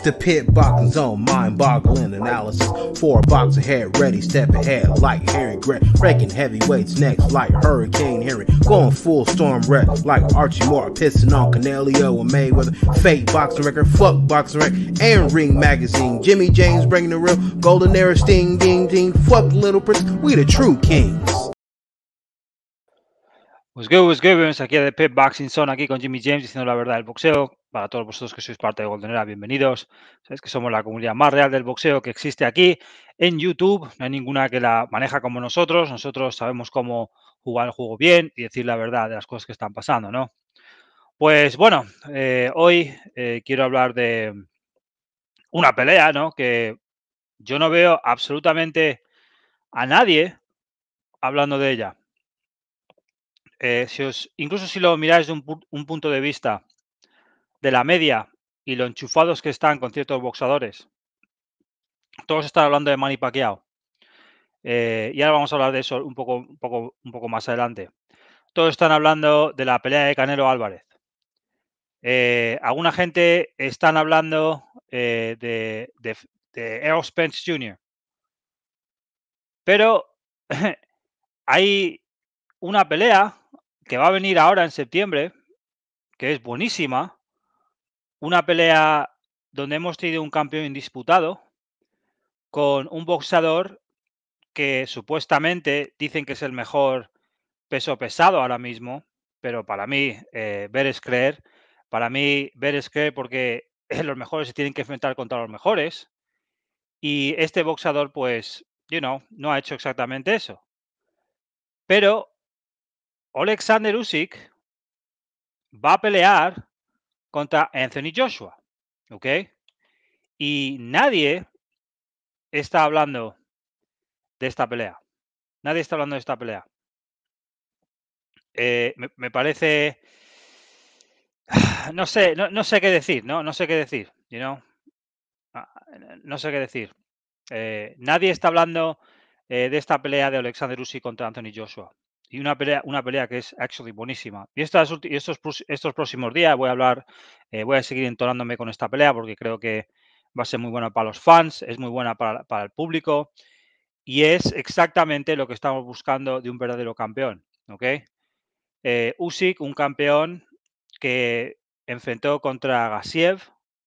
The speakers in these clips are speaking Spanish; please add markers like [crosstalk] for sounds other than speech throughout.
Mr. Pit boxing own mind boggling analysis. For a boxer head ready, step ahead like Harry Gray. Wrecking heavyweights next like Hurricane Henry. Going full storm wreck like Archie Moore. Pissing on Cornelio and Mayweather. Fake boxing record, fuck boxing record, and Ring Magazine. Jimmy James bringing the real golden era sting ding ding. Fuck Little Prince, we the true kings. Pues good, pues aquí a Pep Boxing son aquí con Jimmy James diciendo la verdad del boxeo. Para todos vosotros que sois parte de Golden Era, bienvenidos. Sabéis que somos la comunidad más real del boxeo que existe aquí en YouTube. No hay ninguna que la maneja como nosotros. Nosotros sabemos cómo jugar el juego bien y decir la verdad de las cosas que están pasando, ¿no? Pues bueno, eh, hoy eh, quiero hablar de una pelea, ¿no? Que yo no veo absolutamente a nadie hablando de ella. Eh, incluso si lo miráis de un, punto de vista de la media y lo enchufados que están con ciertos boxadores, todos están hablando de Manny Pacquiao. Eh, y ahora vamos a hablar de eso un poco, un, poco, un poco más adelante. Todos están hablando de la pelea de Canelo Álvarez. Eh, alguna gente están hablando de, de, de, Spence Jr. Pero [laughs] hay una pelea que va a venir ahora en septiembre, que es buenísima, una pelea donde hemos tenido un campeón indisputado con un boxeador que supuestamente dicen que es el mejor peso pesado ahora mismo, pero para mí eh, ver es creer, para mí ver es creer porque [laughs] los mejores se tienen que enfrentar contra los mejores y este boxeador pues, you know, no ha hecho exactamente eso. Pero Alexander Usyk va a pelear contra Anthony Joshua, ¿ok? Y nadie está hablando de esta pelea. Nadie está hablando de esta pelea. Eh, me, parece. [sighs] No sé, no, sé qué decir, ¿no? No sé qué decir, ah, no, sé qué decir. Eh, nadie está hablando eh, de esta pelea de Alexander Usyk contra Anthony Joshua y una pelea, una pelea que es actually buenísima. Y estos, estos próximos días voy a hablar, eh, voy a seguir entonándome con esta pelea porque creo que va a ser muy buena para los fans, es muy buena para, el público y es exactamente lo que estamos buscando de un verdadero campeón, ¿ok? Eh, un campeón que enfrentó contra Gassiev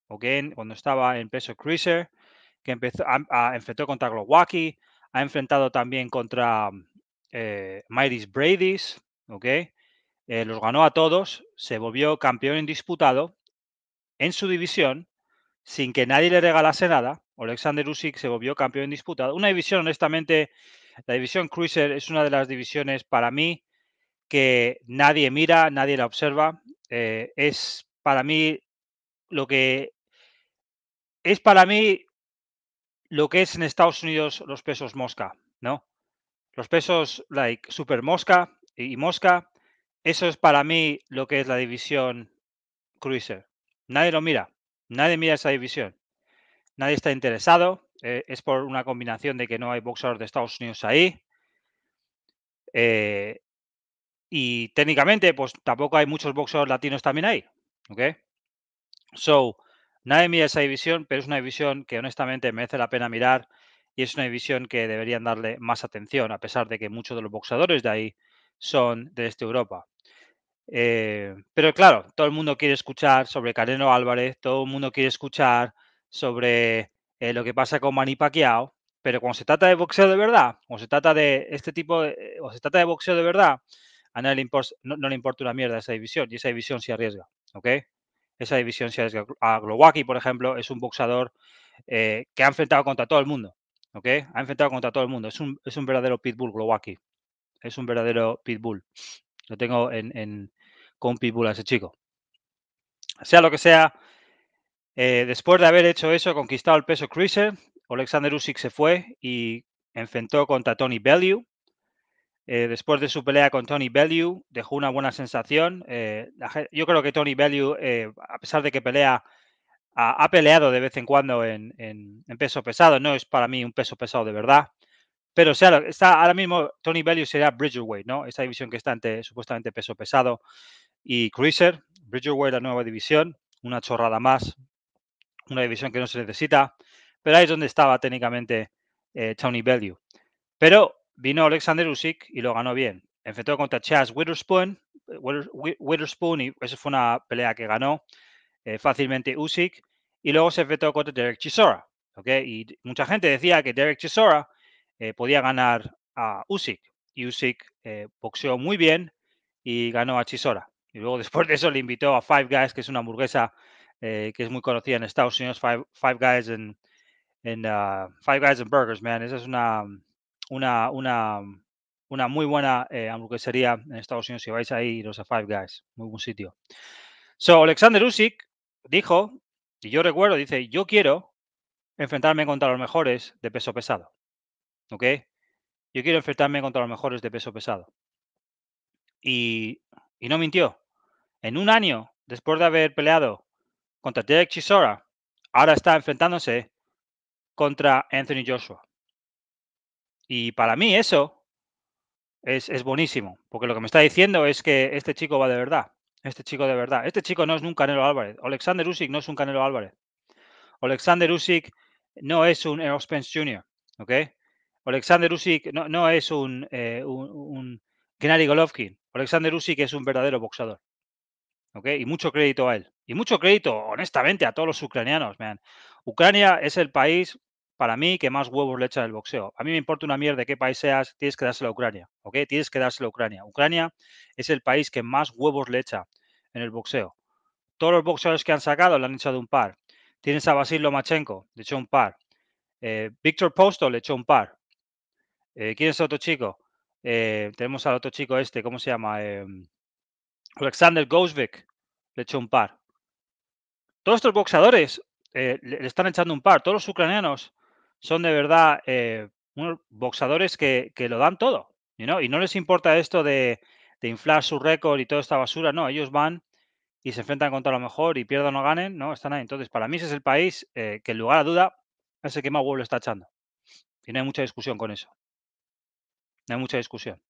¿ok? Cuando estaba en peso cruiser, que empezó, enfrentó contra Glowacki, ha enfrentado también contra eh, Brady's, ¿ok? Eh, los ganó a todos, se volvió campeón indisputado en su división, sin que nadie le regalase nada. Alexander Usyk se volvió campeón indisputado. Una división, honestamente, la división Cruiser es una de las divisiones para mí que nadie mira, nadie la observa. Eh, es para mí lo que es para mí lo que es en Estados Unidos los pesos mosca, ¿no? Los pesos like Super Mosca y Mosca, eso es para mí lo que es la división Cruiser. Nadie lo mira, nadie mira esa división, nadie está interesado. Eh, es por una combinación de que no hay boxeadores de Estados Unidos ahí. Eh, y técnicamente, pues tampoco hay muchos boxeadores latinos también ahí. ¿Ok? So, nadie mira esa división, pero es una división que honestamente merece la pena mirar y es una división que deberían darle más atención, a pesar de que muchos de los boxeadores de ahí son de este Europa. Eh, pero claro, todo el mundo quiere escuchar sobre Canelo Álvarez, todo el mundo quiere escuchar sobre eh, lo que pasa con Manny Pacquiao, pero cuando se trata de boxeo de verdad, o se trata de este tipo, eh, o se trata de boxeo de verdad, a nadie le importa, no, le importa una mierda esa división y esa división se arriesga, ¿ok? Esa división se arriesga. A Glowacki, por ejemplo, es un boxeador que ha enfrentado contra todo el mundo, ha enfrentado contra todo el mundo. Es un, es un verdadero pitbull aquí Es un verdadero pitbull. Lo tengo en, con pitbull a ese chico. Sea lo que sea, eh, después de haber hecho eso, conquistado el peso cruiser, Alexander Usyk se fue y enfrentó contra Tony Bellew. Eh, después de su pelea con Tony Bellew, dejó una buena sensación. Eh, yo creo que Tony Bellew, a pesar de que pelea ha, peleado de vez en cuando en, peso pesado. No es para mí un peso pesado de verdad. Pero sea, está ahora mismo Tony Bellew será Bridgerweight, ¿no? Esta división que está ante supuestamente peso pesado y Cruiser. Bridgerweight, la nueva división, una chorrada más, una división que no se necesita. Pero ahí es donde estaba técnicamente eh, Tony Bellew. Pero vino Alexander Usyk y lo ganó bien. Enfrentó contra Chas Witherspoon, eh, Witherspoon y esa fue una pelea que ganó eh, fácilmente Usyk y luego se enfrentó contra Derek Chisora. Y mucha gente decía que Derek Chisora eh, podía ganar a Usyk. Y Usyk eh, boxeó muy bien y ganó a Chisora. Y luego [laughs] después de eso le invitó a Five Guys, que es una hamburguesa eh, que es muy conocida en Estados Unidos, Five, Guys and, ah, Five Guys and Burgers, man. Esa es una, una, una, una muy buena hamburguesería en Estados Unidos. Si vais ahí, iros a Five Guys. Muy buen sitio. So, Alexander Usyk dijo y yo recuerdo, dice, yo quiero enfrentarme contra los mejores de peso pesado. ¿Ok? Yo quiero enfrentarme contra los mejores de peso pesado. Y, no mintió. En un año, después de haber peleado contra Derek Chisora, ahora está enfrentándose contra Anthony Joshua. Y para mí eso es, es buenísimo, porque lo que me está diciendo es que este chico va de verdad. Este chico de verdad. Este chico no es un Canelo Álvarez. Alexander Usyk no es un Canelo Álvarez. Alexander Usyk no es un Errol Spence Jr. ¿Ok? Alexander Usyk no, es un, eh, un, Golovkin. Alexander Usyk es un verdadero boxeador. ¿Ok? Y mucho crédito a él. Y mucho crédito, honestamente, a todos los ucranianos, Ucrania es el país para mí que más huevos le echa el boxeo. A mí me importa una mierda de qué país seas, tienes que dárselo a Ucrania, ¿ok? Tienes que dárselo a Ucrania. Ucrania es el país que más huevos le echa en el boxeo. Todos los boxeadores que han sacado le han echado un par. Tienes a Basil Lomachenko, le echó un par. Eh, Víctor Posto le echó un par. Eh, ¿Quién es otro chico? Eh, tenemos al otro chico este, ¿cómo se llama? Alexander Gosvik le echó un par. Todos estos boxeadores le están echando un par. Todos los ucranianos son de verdad eh, unos boxadores que, lo dan todo, y no les importa esto de, inflar su récord y toda esta basura, no, ellos van y se enfrentan contra lo mejor y pierdan o ganen, no, están ahí. Entonces, para mí ese es el país eh, que, en lugar a duda, es que más huevo está echando. Y no hay mucha discusión con eso. No hay mucha discusión.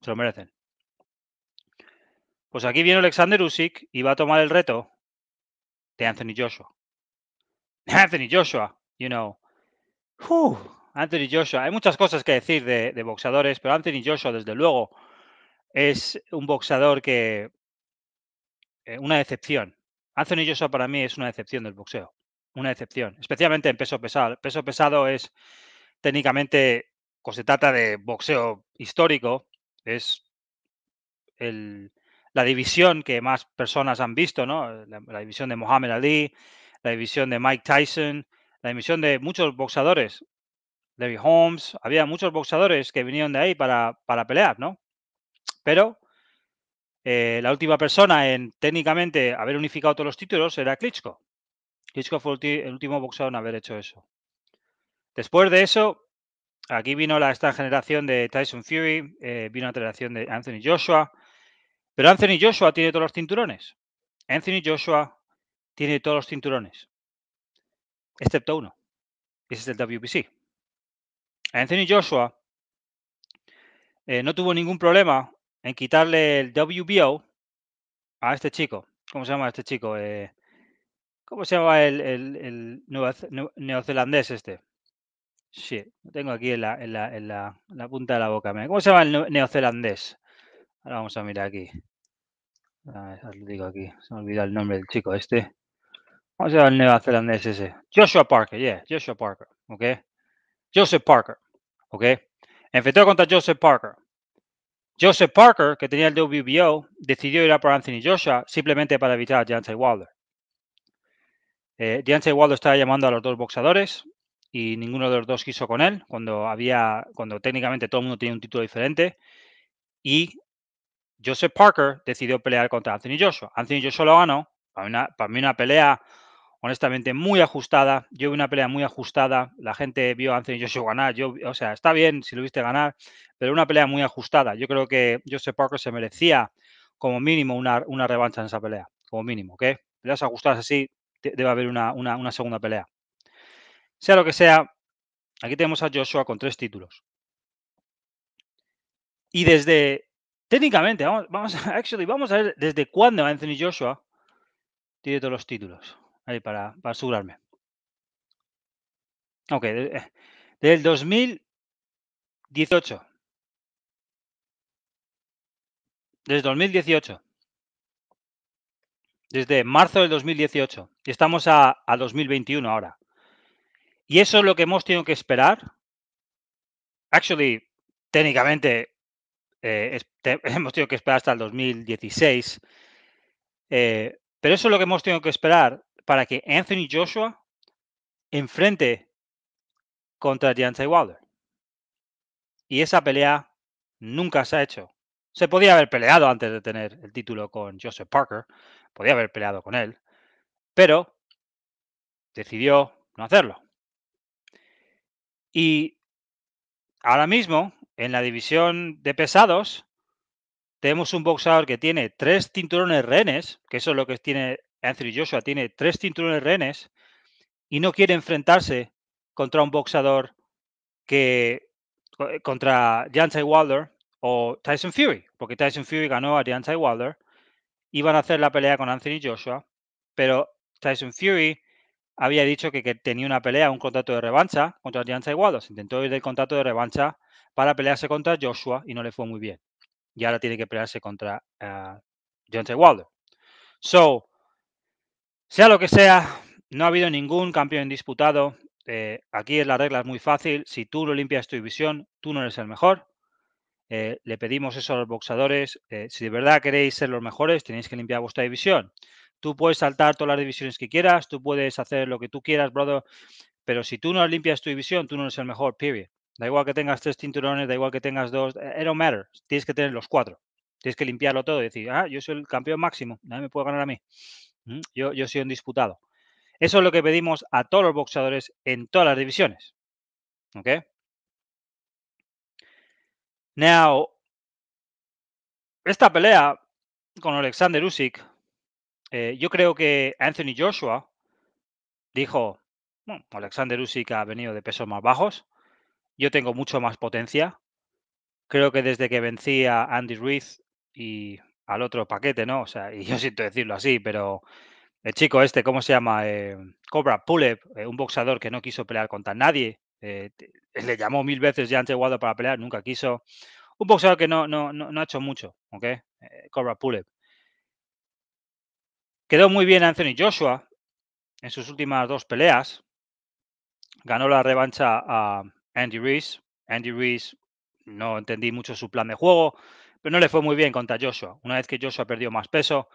Se lo merecen. Pues aquí viene Alexander Usyk y va a tomar el reto de Anthony Joshua. [laughs] Anthony Joshua, you know, Anthony Joshua, hay muchas cosas que decir de, de, boxeadores, pero Anthony Joshua, desde luego, es un boxeador que. Eh, una decepción. Anthony Joshua para mí es una decepción del boxeo. Una decepción. Especialmente en peso pesado. Peso pesado es técnicamente, cuando se trata de boxeo histórico, es la división que más personas han visto, ¿no? La, división de Muhammad Ali, la división de Mike Tyson, la emisión de muchos boxadores. de Holmes, había muchos boxadores que vinieron de ahí para, para pelear, ¿no? Pero eh, la última persona en técnicamente haber unificado todos los títulos era Klitschko. Klitschko fue el último boxeador en haber hecho eso. Después de eso, aquí vino la, esta generación de Tyson Fury, eh, vino la generación de Anthony Joshua, pero Anthony Joshua tiene todos los cinturones. Anthony Joshua tiene todos los cinturones excepto uno. Ese es el WBC. Anthony Joshua eh, no tuvo ningún problema en quitarle el WBO a este chico. ¿Cómo se llama este chico? Eh, ¿Cómo se llama el, el, neozelandés este? Sí, lo tengo aquí en la, en, la, en, la, punta de la boca. ¿Cómo se llama el neozelandés? Ahora vamos a mirar aquí. Ah, digo aquí. Se me olvidó el nombre del chico este. Vamos a ver el neozelandés ese. Joshua Parker, yeah, Joshua Parker, Joseph Parker, Enfrentó contra Joseph Parker. Joseph Parker, que tenía el WBO, decidió ir a por Anthony Joshua simplemente para evitar a Deontay Wilder. Eh, Wilder estaba llamando a los dos boxadores y ninguno de los dos quiso con él cuando había, cuando técnicamente todo el mundo tiene un título diferente y Joseph Parker decidió pelear contra Anthony Joshua. Anthony Joshua lo ganó. para mí una pelea honestamente muy ajustada. Yo vi una pelea muy ajustada. La gente vio a Anthony Joshua ganar. Yo, o sea, está bien si lo viste ganar, pero una pelea muy ajustada. Yo creo que Joseph Parker se merecía como mínimo una, revancha en esa pelea. Como mínimo, ¿ok? Peleas ajustadas así, debe haber una, segunda pelea. Sea lo que sea, aquí tenemos a Joshua con tres títulos. Y desde, técnicamente, vamos, vamos [laughs] a ver desde cuándo Anthony Joshua tiene todos los títulos ahí para, para asegurarme. Ok, eh, desde el 2018. Desde 2018. Desde marzo del 2018. Y estamos a, 2021 ahora. Y eso es lo que hemos tenido que esperar. Actually, técnicamente eh, [laughs] hemos tenido que esperar hasta el 2016. Eh, pero eso es lo que hemos tenido que esperar para que Anthony Joshua enfrente contra Deontay Wilder. Y esa pelea nunca se ha hecho. Se podía haber peleado antes de tener el título con Joseph Parker, podía haber peleado con él, pero decidió no hacerlo. Y ahora mismo, en la división de pesados, tenemos un boxeador que tiene tres cinturones rehenes, que eso es lo que tiene Anthony Joshua tiene tres cinturones rehenes y no quiere enfrentarse contra un boxador que eh, contra Deontay Wilder o Tyson Fury, porque Tyson Fury ganó a Deontay Wilder, iban a hacer la pelea con Anthony Joshua, pero Tyson Fury había dicho que, tenía una pelea, un contrato de revancha contra Deontay Wilder, se intentó ir del contrato de revancha para pelearse contra Joshua y no le fue muy bien. Y ahora tiene que pelearse contra uh, Deontay Wilder. So, sea lo que sea, no ha habido ningún campeón disputado. Eh, aquí es la regla es muy fácil. Si tú no limpias tu división, tú no eres el mejor. Eh, le pedimos eso a los boxadores. Eh, si de verdad queréis ser los mejores, tenéis que limpiar vuestra división. Tú puedes saltar todas las divisiones que quieras, tú puedes hacer lo que tú quieras, brother. Pero si tú no limpias tu división, tú no eres el mejor, period. Da igual que tengas tres cinturones, da igual que tengas dos, it don't matter. Tienes que tener los cuatro. Tienes que limpiarlo todo y decir, ah, yo soy el campeón máximo, nadie me puede ganar a mí. Yo, soy un disputado. Eso es lo que pedimos a todos los boxeadores en todas las divisiones. ¿Ok? Now, esta pelea con Alexander Usyk, eh, yo creo que Anthony Joshua dijo, bueno, Alexander Usyk ha venido de pesos más bajos, yo tengo mucho más potencia, creo que desde que vencí a Andy Ruiz y al otro paquete, ¿no? O sea, y yo siento decirlo así, pero el chico este, ¿cómo se llama? Eh, Cobra Pulep, eh, un boxeador que no quiso pelear contra nadie. Eh, le llamó mil veces ya antes llegado para pelear, nunca quiso. Un boxeador que no, no, no, ha hecho mucho, ¿ok? Cobra Pulep. Quedó muy bien Anthony Joshua en sus últimas dos peleas. Ganó la revancha a Andy Reese. Andy Reese no entendí mucho su plan de juego no le fue muy bien contra Joshua. Una vez que Joshua perdió más peso,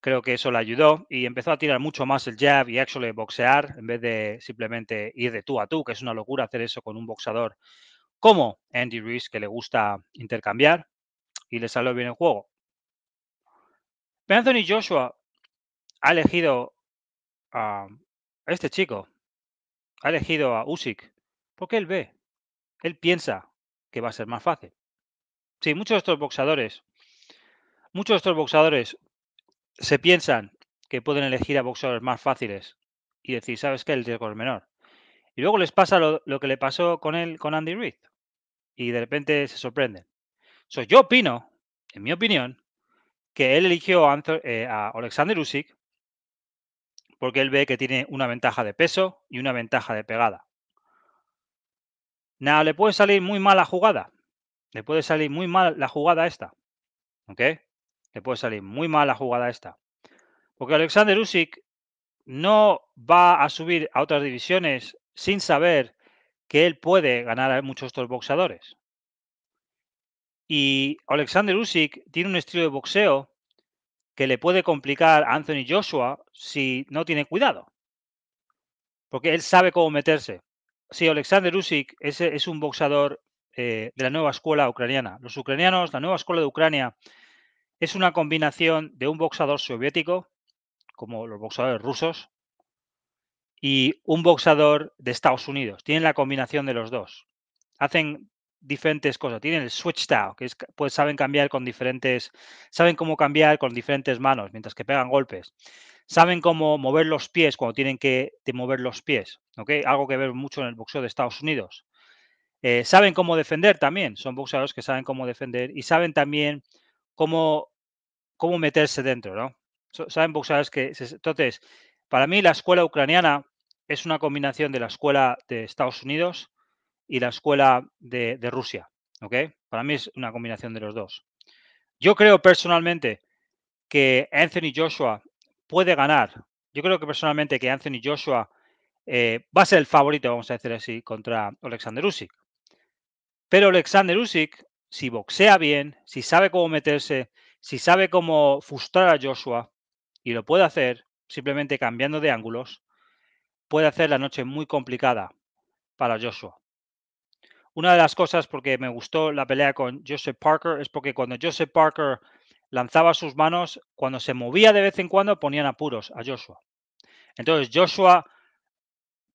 creo que eso le ayudó y empezó a tirar mucho más el jab y actually boxear en vez de simplemente ir de tú a tú, que es una locura hacer eso con un boxeador como Andy Ruiz, que le gusta intercambiar y le salió bien el juego. Anthony Joshua ha elegido a este chico, ha elegido a Usyk, porque él ve, él piensa que va a ser más fácil. Sí, muchos de estos boxadores, muchos de estos boxadores se piensan que pueden elegir a boxeadores más fáciles y decir, ¿sabes que El riesgo es menor. Y luego les pasa lo, que le pasó con él, con Andy Reid. Y de repente se sorprenden. yo opino, en mi opinión, que él eligió a, eh, a Alexander Usyk porque él ve que tiene una ventaja de peso y una ventaja de pegada. Nada, le puede salir muy mala jugada, le puede salir muy mal la jugada esta. ¿Ok? Le puede salir muy mal la jugada esta. Porque Alexander Usyk no va a subir a otras divisiones sin saber que él puede ganar a muchos estos boxeadores. Y Alexander Usyk tiene un estilo de boxeo que le puede complicar a Anthony Joshua si no tiene cuidado. Porque él sabe cómo meterse. si Alexander Usyk es, es un boxeador eh, de la nueva escuela ucraniana. Los ucranianos, la nueva escuela de Ucrania, es una combinación de un boxeador soviético, como los boxeadores rusos, y un boxeador de Estados Unidos. Tienen la combinación de los dos. Hacen diferentes cosas. Tienen el switch style que es, pues saben cambiar con diferentes, saben cómo cambiar con diferentes manos mientras que pegan golpes. Saben cómo mover los pies cuando tienen que mover los pies, Algo que ver mucho en el boxeo de Estados Unidos. Eh, saben cómo defender también, son boxeadores que saben cómo defender y saben también cómo, cómo meterse dentro, ¿no? saben boxeadores que... entonces, para mí la escuela ucraniana es una combinación de la escuela de Estados Unidos y la escuela de, Rusia, Para mí es una combinación de los dos. Yo creo personalmente que Anthony Joshua puede ganar. Yo creo que personalmente que Anthony Joshua eh, va a ser el favorito, vamos a decir así, contra Alexander Usyk. Pero Alexander Usyk, si boxea bien, si sabe cómo meterse, si sabe cómo frustrar a Joshua, y lo puede hacer simplemente cambiando de ángulos, puede hacer la noche muy complicada para Joshua. Una de las cosas porque me gustó la pelea con Joseph Parker es porque cuando Joseph Parker lanzaba sus manos, cuando se movía de vez en cuando ponían apuros a Joshua. Entonces Joshua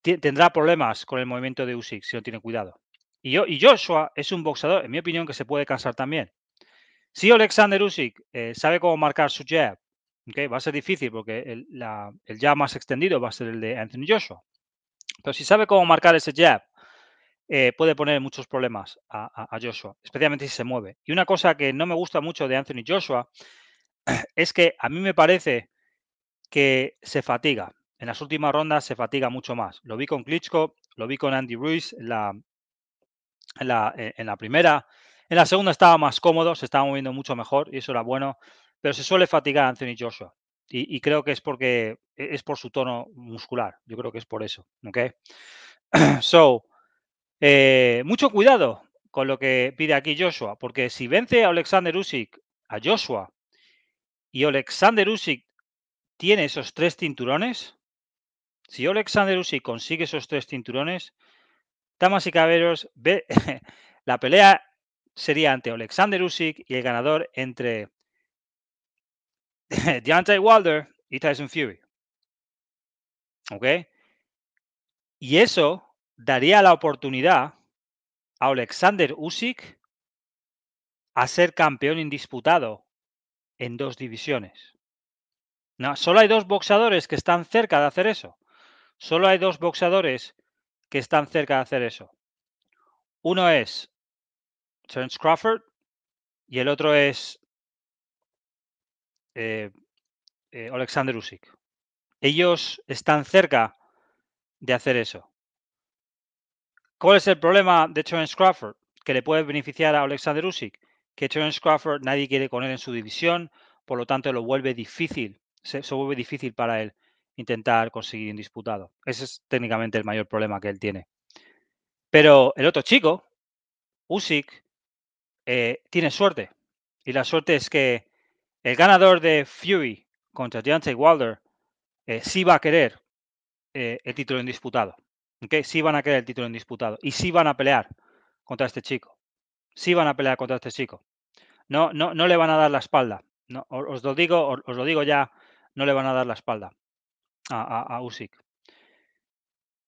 tendrá problemas con el movimiento de Usyk si no tiene cuidado. Y, Joshua es un boxeador, en mi opinión, que se puede cansar también. Si Alexander Usyk eh, sabe cómo marcar su jab, va a ser difícil porque el, jab más extendido va a ser el de Anthony Joshua. Pero si sabe cómo marcar ese jab, eh, puede poner muchos problemas a, Joshua, especialmente si se mueve. Y una cosa que no me gusta mucho de Anthony Joshua [clears throat] es que a mí me parece que se fatiga. En las últimas rondas se fatiga mucho más. Lo vi con Klitschko, lo vi con Andy Ruiz la, eh, en la, primera. En la segunda estaba más cómodo, se estaba moviendo mucho mejor y eso era bueno, pero se suele fatigar Anthony Joshua. Y, creo que es porque e, es por su tono muscular. Yo creo que es por eso. [clears throat] So, eh, mucho cuidado con lo que pide aquí Joshua, porque si vence a Alexander Usyk, a Joshua, y Alexander Usyk tiene esos tres cinturones, si Alexander Usyk consigue esos tres cinturones, Damas y caballeros, [laughs] la pelea sería ante Alexander Usyk y el ganador entre [laughs] Deontay Wilder y Tyson Fury. ¿Ok? Y eso daría la oportunidad a Alexander Usyk a ser campeón indisputado en dos divisiones. No, solo hay dos boxadores que están cerca de hacer eso. Solo hay dos boxadores que están cerca de hacer eso. Uno es Terence Crawford y el otro es eh, eh, Alexander Usyk. Ellos están cerca de hacer eso. ¿Cuál es el problema de Terence Crawford? Que le puede beneficiar a Alexander Usyk. Que Terence Crawford nadie quiere con él en su división, por lo tanto lo vuelve difícil, se vuelve difícil para él intentar conseguir un disputado Ese es técnicamente el mayor problema que él tiene. Pero el otro chico, Usyk, eh, tiene suerte. Y la suerte es que el ganador de Fury contra Deontay Wilder eh, sí va a querer eh, el título indisputado. Sí van a querer el título indisputado. Y sí van a pelear contra este chico. Sí van a pelear contra este chico. No, no, no le van a dar la espalda. No, os, lo digo, os lo digo ya, no le van a dar la espalda a,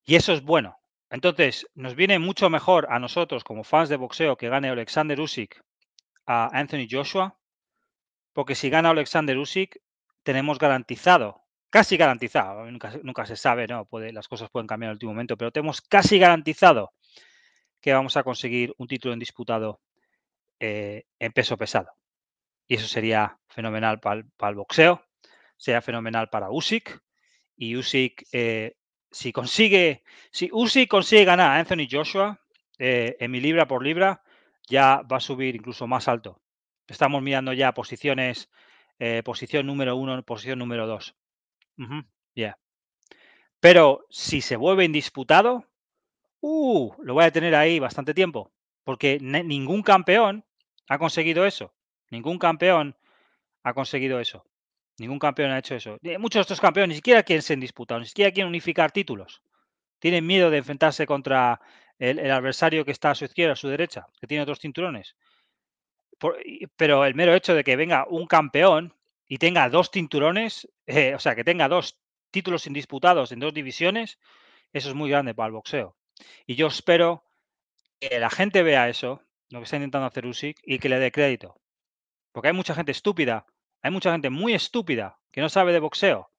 Y eso es bueno. Entonces, nos viene mucho mejor a nosotros como fans de boxeo que gane Alexander Usyk a Anthony Joshua, porque si gana Alexander Usyk, tenemos garantizado, casi garantizado, nunca, se sabe, ¿no? Puede, las cosas pueden cambiar en último momento, pero tenemos casi garantizado que vamos a conseguir un título indisputado eh, en peso pesado. Y eso sería fenomenal para el, para el boxeo, sería fenomenal para Usyk, y Usyk, eh, si consigue, si Usyk consigue ganar a Anthony Joshua eh, en mi libra por libra, ya va a subir incluso más alto. Estamos mirando ya posiciones, eh, posición número uno, posición número dos. Pero si se vuelve indisputado, uh, lo voy a tener ahí bastante tiempo, porque ningún campeón ha conseguido eso. Ningún campeón ha conseguido eso. Ningún campeón ha hecho eso. Muchos de estos campeones ni siquiera quieren ser disputados, ni siquiera quieren unificar títulos. Tienen miedo de enfrentarse contra el, adversario que está a su izquierda, a su derecha, que tiene otros cinturones. pero el mero hecho de que venga un campeón y tenga dos cinturones, [laughs] eh, o sea, que tenga dos títulos indisputados en dos divisiones, eso es muy grande para el boxeo. Y yo espero que la gente vea eso, lo que está intentando hacer Usyk, y que le dé crédito. Porque hay mucha gente estúpida hay mucha gente muy estúpida que no sabe de boxeo,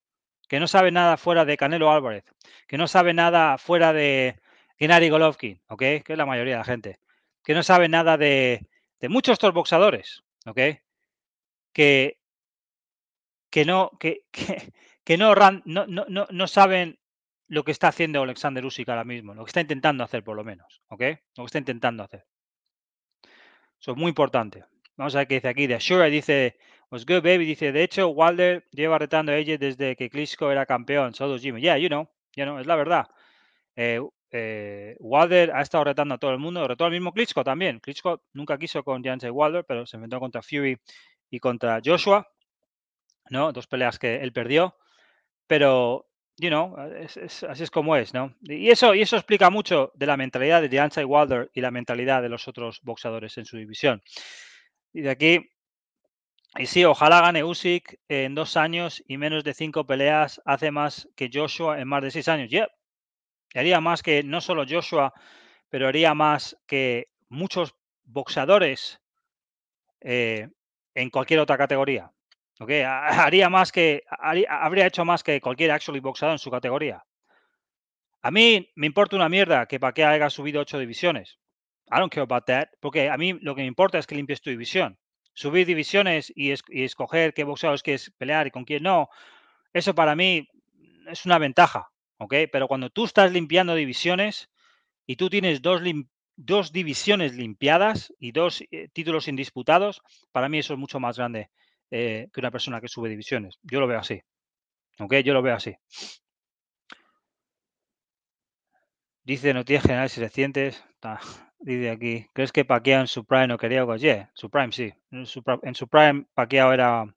que no sabe nada fuera de Canelo Álvarez, que no sabe nada fuera de Gennady Golovkin, ¿ok? Que es la mayoría de la gente, que no sabe nada de, de muchos estos boxadores, ¿ok? Que, que, no, que, [laughs] que, no, saben lo que está haciendo Alexander Usyk ahora mismo, lo que está intentando hacer por lo menos, ¿ok? Lo que está intentando hacer. Eso es muy importante. Vamos a ver qué dice aquí. De Asura dice, Was pues good, baby. Dice, de hecho, Wilder lleva retando a ella desde que Klitschko era campeón. Solo Jimmy. Yeah, you know. You know, es la verdad. Eh, eh Wilder ha estado retando a todo el mundo. Retó al mismo Klitschko también. Klitschko nunca quiso con y Wilder, pero se enfrentó contra Fury y contra Joshua. ¿No? Dos peleas que él perdió. Pero, you know, así es como es, ¿no? Y eso, y eso explica mucho de la mentalidad de y Wilder y la mentalidad de los otros boxeadores en su división. Y de aquí y sí, ojalá gane Usyk en dos años y menos de cinco peleas, hace más que Joshua en más de seis años. Yeah. Haría más que no solo Joshua, pero haría más que muchos boxeadores eh, en cualquier otra categoría. Okay. [laughs] Haría más que, habría hecho más que cualquier actual boxeador en su categoría. A mí me importa una mierda que Paquea haya subido ocho divisiones. I don't care about that, porque a mí lo que me importa es que limpies tu división subir divisiones y, escoger qué boxeadores quieres pelear y con quién no, eso para mí es una ventaja, ¿ok? Pero cuando tú estás limpiando divisiones y tú tienes dos, dos divisiones limpiadas y dos eh, títulos indisputados, para mí eso es mucho más grande eh, que una persona que sube divisiones. Yo lo veo así, ¿ok? Yo lo veo así. Dice noticias generales y recientes. dice aquí, ¿crees que Paquea en su prime no quería algo? Yeah, su prime sí. En su, Paquea era,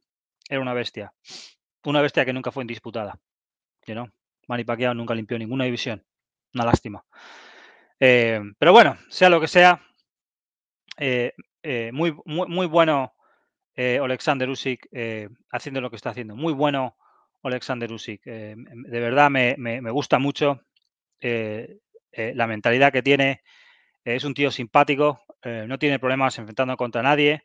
era una bestia. Una bestia que nunca fue indisputada. You ¿No? Manny nunca limpió ninguna división. Una lástima. Eh, pero bueno, sea lo que sea, eh, eh, muy, muy, bueno Alexander Usyk haciendo lo que está haciendo. Muy bueno Alexander Usyk. de verdad me, gusta mucho. Eh, la mentalidad que tiene, eh, es un tío simpático, eh, no tiene problemas enfrentando contra nadie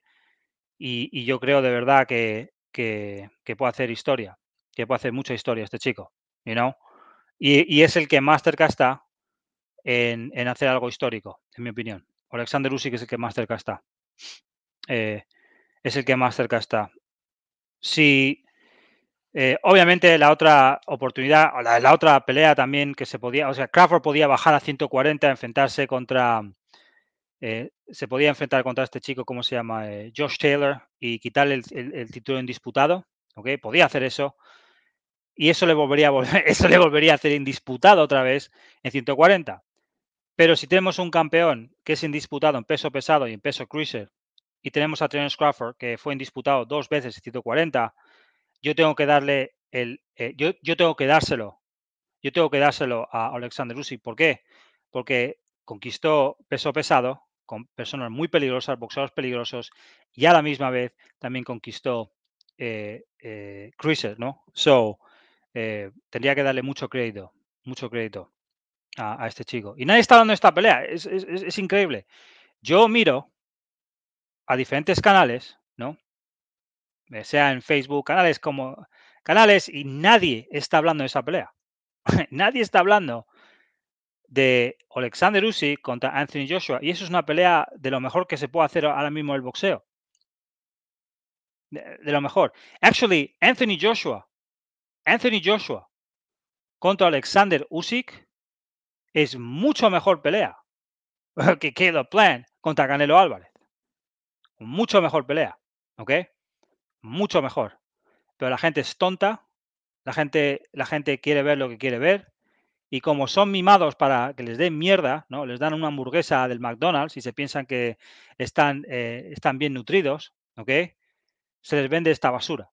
y, yo creo de verdad que, que, puede hacer historia, que puede hacer mucha historia este chico, you know? y, es el que más cerca está en, hacer algo histórico, en mi opinión. Alexander Usyk es el que más cerca está. es el que más cerca está. Si, eh, obviamente la otra oportunidad, la, otra pelea también que se podía, o sea, Crawford podía bajar a 140, enfrentarse contra, eh, se podía enfrentar contra este chico, ¿cómo se llama? Eh, Josh Taylor y quitarle el, título indisputado, ¿ok? Podía hacer eso. Y eso le, volvería a [laughs] eso le volvería a hacer indisputado otra vez en 140. Pero si tenemos un campeón que es indisputado en peso pesado y en peso cruiser, y tenemos a Terence Crawford, que fue indisputado dos veces en 140, yo tengo que darle el, eh, yo, tengo que dárselo, yo tengo que dárselo a Alexander Usyk. ¿Por qué? Porque conquistó peso pesado con personas muy peligrosas, boxeadores peligrosos, y a la misma vez también conquistó eh, eh, cruiser, ¿no? So, tendría que darle mucho crédito, mucho crédito a, este chico. Y nadie está dando esta pelea, es increíble. Yo miro a diferentes canales, ¿no? Eh, sea en Facebook, canales como canales, y nadie está hablando de esa pelea. [laughs] nadie está hablando de Alexander Usyk contra Anthony Joshua. Y eso es una pelea de lo mejor que se puede hacer ahora mismo el boxeo. De, lo mejor. Actually, Anthony Joshua, Anthony Joshua contra Alexander Usyk es mucho mejor pelea [laughs] que Caleb Plan contra Canelo Álvarez. Mucho mejor pelea. ¿Ok? mucho mejor. Pero la gente es tonta, la gente, la gente quiere ver lo que quiere ver, y como son mimados para que les den mierda, ¿no? Les dan una hamburguesa del McDonald's y se piensan que están, eh, están bien nutridos, ¿ok? Se les vende esta basura.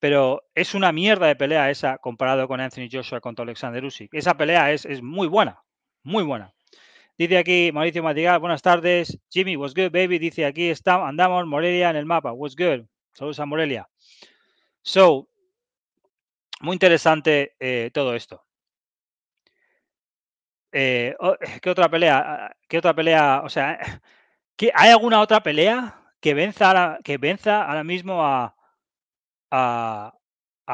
Pero es una mierda de pelea esa comparado con Anthony Joshua contra Alexander Usyk. Esa pelea es, es muy buena, muy buena. Dice aquí Mauricio Madrigal, buenas tardes. Jimmy, what's good, baby? Dice aquí, está, andamos, Morelia en el mapa, what's good? Saludos a Morelia. So, muy interesante eh, todo esto. Eh, eh, ¿Qué otra pelea? Ah, ah, ¿Qué otra pelea? O sea, [laughs] ¿hay alguna otra pelea que venza ahora, que venza ahora mismo a, a,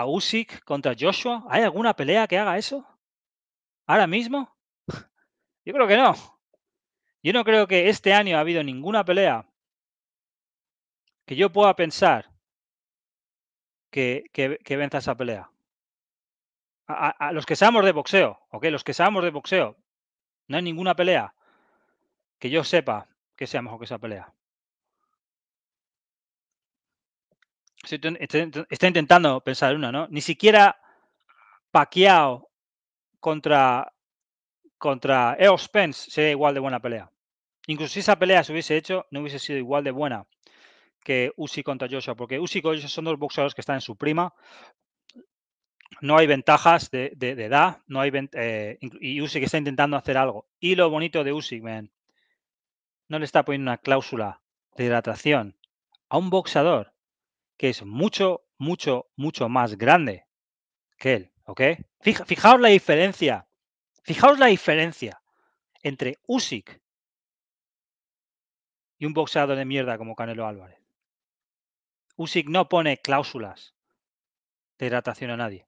Usyk contra Joshua? ¿Hay alguna pelea que haga eso? ¿Ahora mismo? [laughs] Yo creo que no. Yo no creo que este año ha habido ninguna pelea que yo pueda pensar que, que, venza esa pelea. A, los que seamos de boxeo, que Los que seamos de boxeo, no hay ninguna pelea que yo sepa que sea mejor que esa pelea. está intentando pensar una, ¿no? Ni siquiera Paquiao contra, contra Eos Pence sería igual de buena pelea. Incluso si esa pelea se hubiese hecho, no hubiese sido igual de buena que Usyk contra Joshua, porque Usyk y Joshua son dos boxeadores que están en su prima. No hay ventajas de, edad, no hay eh, y Usyk está intentando hacer algo. Y lo bonito de Usyk, no le está poniendo una cláusula de hidratación a un boxeador que es mucho, mucho, mucho más grande que él, ¿ok? fijaos la diferencia, fijaos la diferencia entre usic y un boxeador de mierda como Canelo Álvarez. USIC no pone cláusulas de hidratación a nadie.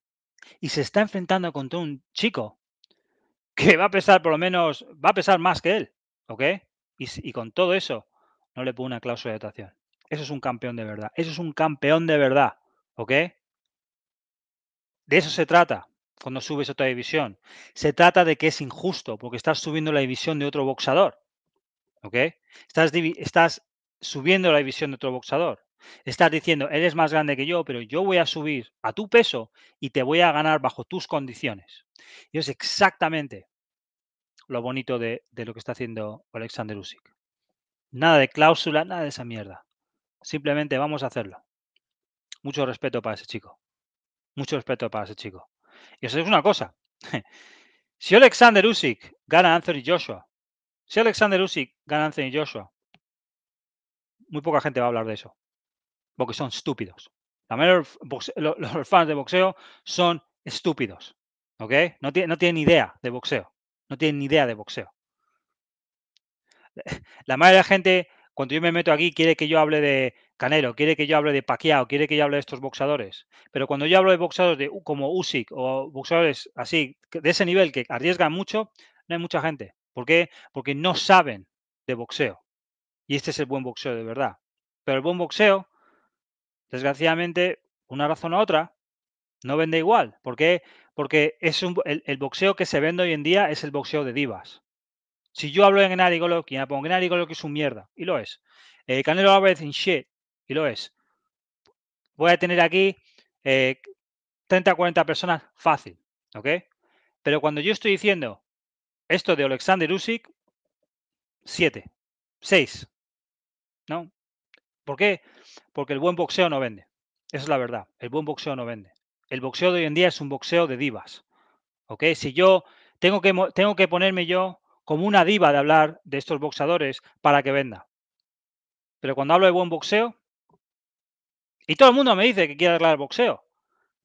Y se está enfrentando contra un chico que va a pesar por lo menos, va a pesar más que él, ¿ok? Y, con todo eso no le pone una cláusula de hidratación. Eso es un campeón de verdad. Eso es un campeón de verdad, ¿ok? De eso se trata cuando subes otra división. Se trata de que es injusto porque estás subiendo la división de otro boxador, ¿ok? Estás, estás subiendo la división de otro boxador. Estás diciendo, eres más grande que yo, pero yo voy a subir a tu peso y te voy a ganar bajo tus condiciones. Y es exactamente lo bonito de, lo que está haciendo Alexander Usyk. Nada de cláusula, nada de esa mierda. Simplemente vamos a hacerlo. Mucho respeto para ese chico. Mucho respeto para ese chico. Y eso es una cosa. [laughs] Si Alexander Usyk gana Anthony Joshua, si Alexander Usyk gana Anthony Joshua, muy poca gente va a hablar de eso porque son estúpidos. La [laughs] los, fans de boxeo son estúpidos. ¿Ok? No, tienen idea de boxeo. No tienen idea de boxeo. [laughs] La mayoría de la gente, cuando yo me meto aquí, quiere que yo hable de Canelo, quiere que yo hable de Pacquiao, quiere que yo hable de estos boxeadores. Pero cuando yo hablo de boxeadores de, uh, como Usyk o boxeadores así, de ese nivel que arriesgan mucho, no hay mucha gente. ¿Por qué? Porque no saben de boxeo. Y este es el buen boxeo de verdad. Pero el buen boxeo desgraciadamente, una razón u otra, no vende igual. ¿Por qué? Porque es el, boxeo que se vende hoy en día es el boxeo de divas. Si yo hablo en Gennady Golovkin, me pongo Gennady Golovkin es un mierda, y lo es. Eh, Canelo Álvarez en shit, y lo es. Voy a tener aquí eh, 30 40 personas fácil, ¿ok? Pero cuando yo estoy diciendo esto de Alexander Usyk, 7, 6, ¿no? ¿Por qué? Porque el buen boxeo no vende. Esa es la verdad. El buen boxeo no vende. El boxeo de hoy en día es un boxeo de divas. ¿Ok? Si yo tengo que, tengo que ponerme yo como una diva de hablar de estos boxeadores para que venda. Pero cuando hablo de buen boxeo, y todo el mundo me dice que quiere hablar de boxeo,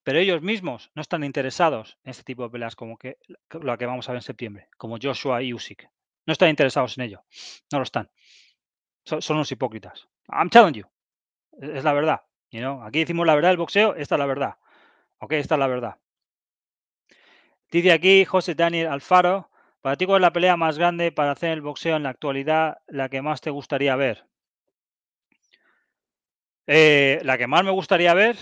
pero ellos mismos no están interesados en este tipo de peleas como que, la que vamos a ver en septiembre, como Joshua y Usyk. No están interesados en ello, no lo están. son unos hipócritas. I'm telling you. E-, es la verdad. Aquí decimos la verdad del boxeo, esta es la verdad. Ok, esta es la verdad. Dice aquí José Daniel Alfaro, para ti cuál es la pelea más grande para hacer el boxeo en la actualidad, la que más te gustaría ver. Eh, la que más me gustaría ver,